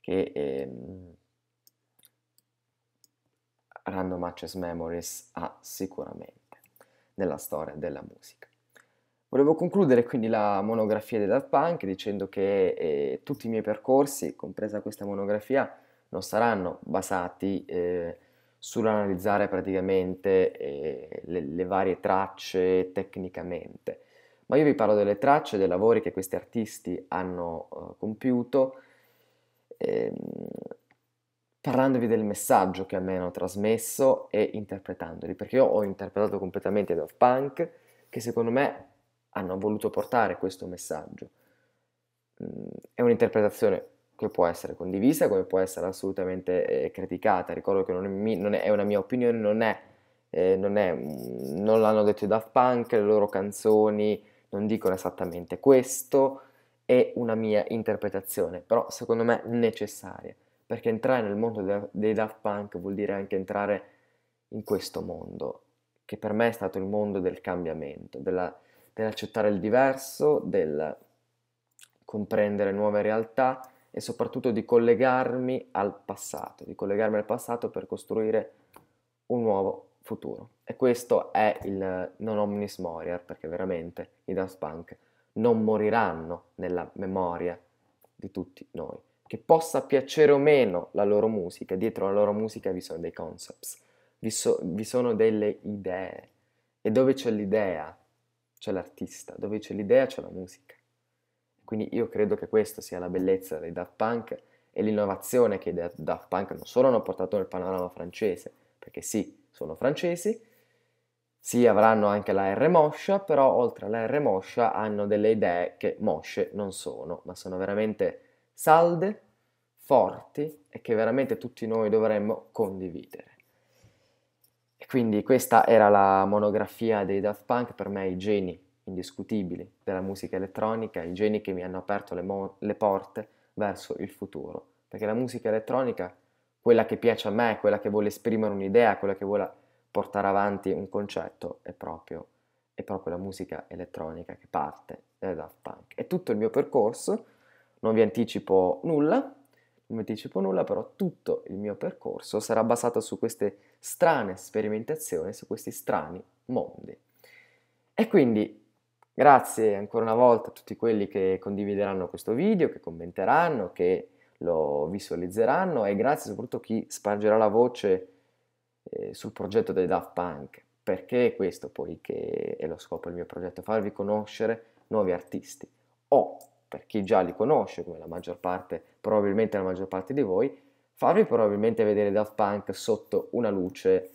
Speaker 1: che eh, Random Access Memories ha sicuramente nella storia della musica. Volevo concludere quindi la monografia di Daft Punk dicendo che eh, tutti i miei percorsi, compresa questa monografia, non saranno basati eh, sull'analizzare praticamente eh, le, le, varie tracce tecnicamente. Ma io vi parlo delle tracce, dei lavori che questi artisti hanno eh, compiuto, ehm, parlandovi del messaggio che a me hanno trasmesso e interpretandoli, perché io ho interpretato completamente Daft Punk, che secondo me hanno voluto portare questo messaggio. Mm, è un'interpretazione che può essere condivisa, come può essere assolutamente eh, criticata. Ricordo che non è, mi, non è, una mia opinione, non, è, eh, non, è, mm, non l'hanno detto i Daft Punk, le loro canzoni non dicono esattamente questo, è una mia interpretazione, però secondo me necessaria, perché entrare nel mondo de, dei Daft Punk vuol dire anche entrare in questo mondo, che per me è stato il mondo del cambiamento, della, dell'accettare il diverso, del comprendere nuove realtà, e soprattutto di collegarmi al passato, di collegarmi al passato per costruire un nuovo futuro. E questo è il non omnis moriar, perché veramente i Daft Punk non moriranno nella memoria di tutti noi. Che possa piacere o meno la loro musica, dietro la loro musica vi sono dei concepts, vi, so- vi sono delle idee. E dove c'è l'idea, c'è l'artista, dove c'è l'idea c'è la musica. Quindi io credo che questa sia la bellezza dei Daft Punk e l'innovazione che i Daft Punk non solo hanno portato nel panorama francese, perché sì, sono francesi, sì, avranno anche la R Moscia, però oltre alla R Moscia hanno delle idee che mosce non sono, ma sono veramente salde, forti e che veramente tutti noi dovremmo condividere. E quindi questa era la monografia dei Daft Punk, per me i geni indiscutibili della musica elettronica, i geni che mi hanno aperto le, mo- le porte verso il futuro. Perché la musica elettronica, quella che piace a me, quella che vuole esprimere un'idea, quella che vuole portare avanti un concetto, è proprio, è proprio la musica elettronica che parte dai Daft Punk. È tutto il mio percorso, non vi anticipo nulla, non vi anticipo nulla, però tutto il mio percorso sarà basato su queste strane sperimentazioni, su questi strani mondi. E quindi Grazie ancora una volta a tutti quelli che condivideranno questo video, che commenteranno, che lo visualizzeranno e grazie soprattutto a chi spargerà la voce eh, sul progetto dei Daft Punk, perché è questo Poiché è lo scopo del mio progetto, farvi conoscere nuovi artisti o per chi già li conosce, come la maggior parte, probabilmente la maggior parte di voi, farvi probabilmente vedere Daft Punk sotto una luce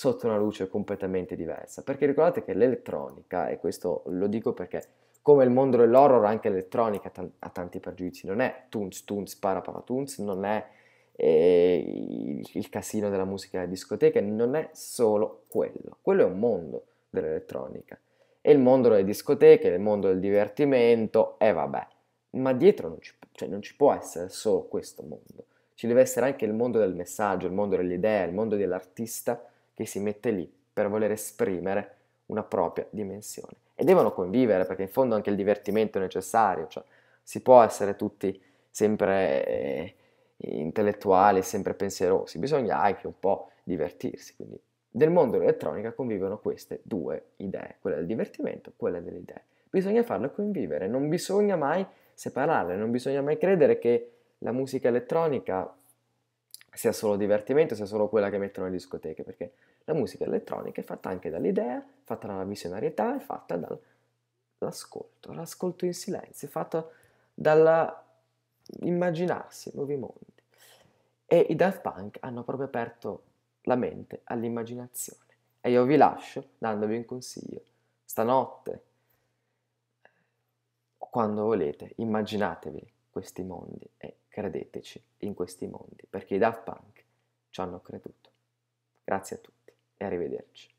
Speaker 1: sotto una luce completamente diversa. Perché ricordate che l'elettronica, e questo lo dico perché come il mondo dell'horror anche l'elettronica ha tanti pregiudizi, non è tunz tunz para para tunz, non è eh, il casino della musica della discoteca, non è solo quello, quello è un mondo dell'elettronica. E il mondo delle discoteche, il mondo del divertimento, e eh vabbè, ma dietro non ci, cioè non ci può essere solo questo mondo, ci deve essere anche il mondo del messaggio, il mondo dell'idea, il mondo dell'artista che si mette lì per voler esprimere una propria dimensione. E devono convivere, perché in fondo anche il divertimento è necessario, cioè si può essere tutti sempre eh, intellettuali, sempre pensierosi, bisogna anche un po' divertirsi. Quindi nel mondo dell'elettronica convivono queste due idee, quella del divertimento e quella delle idee. Bisogna farle convivere, non bisogna mai separarle, non bisogna mai credere che la musica elettronica sia solo divertimento, sia solo quella che mettono le discoteche, perché la musica elettronica è fatta anche dall'idea, fatta dalla visionarietà, è fatta dall'ascolto, l'ascolto in silenzio, è fatta dall'immaginarsi nuovi mondi. E i Daft Punk hanno proprio aperto la mente all'immaginazione. E io vi lascio dandovi un consiglio. Stanotte, quando volete, immaginatevi questi mondi e credeteci in questi mondi, perché i Daft Punk ci hanno creduto. Grazie a tutti e arrivederci.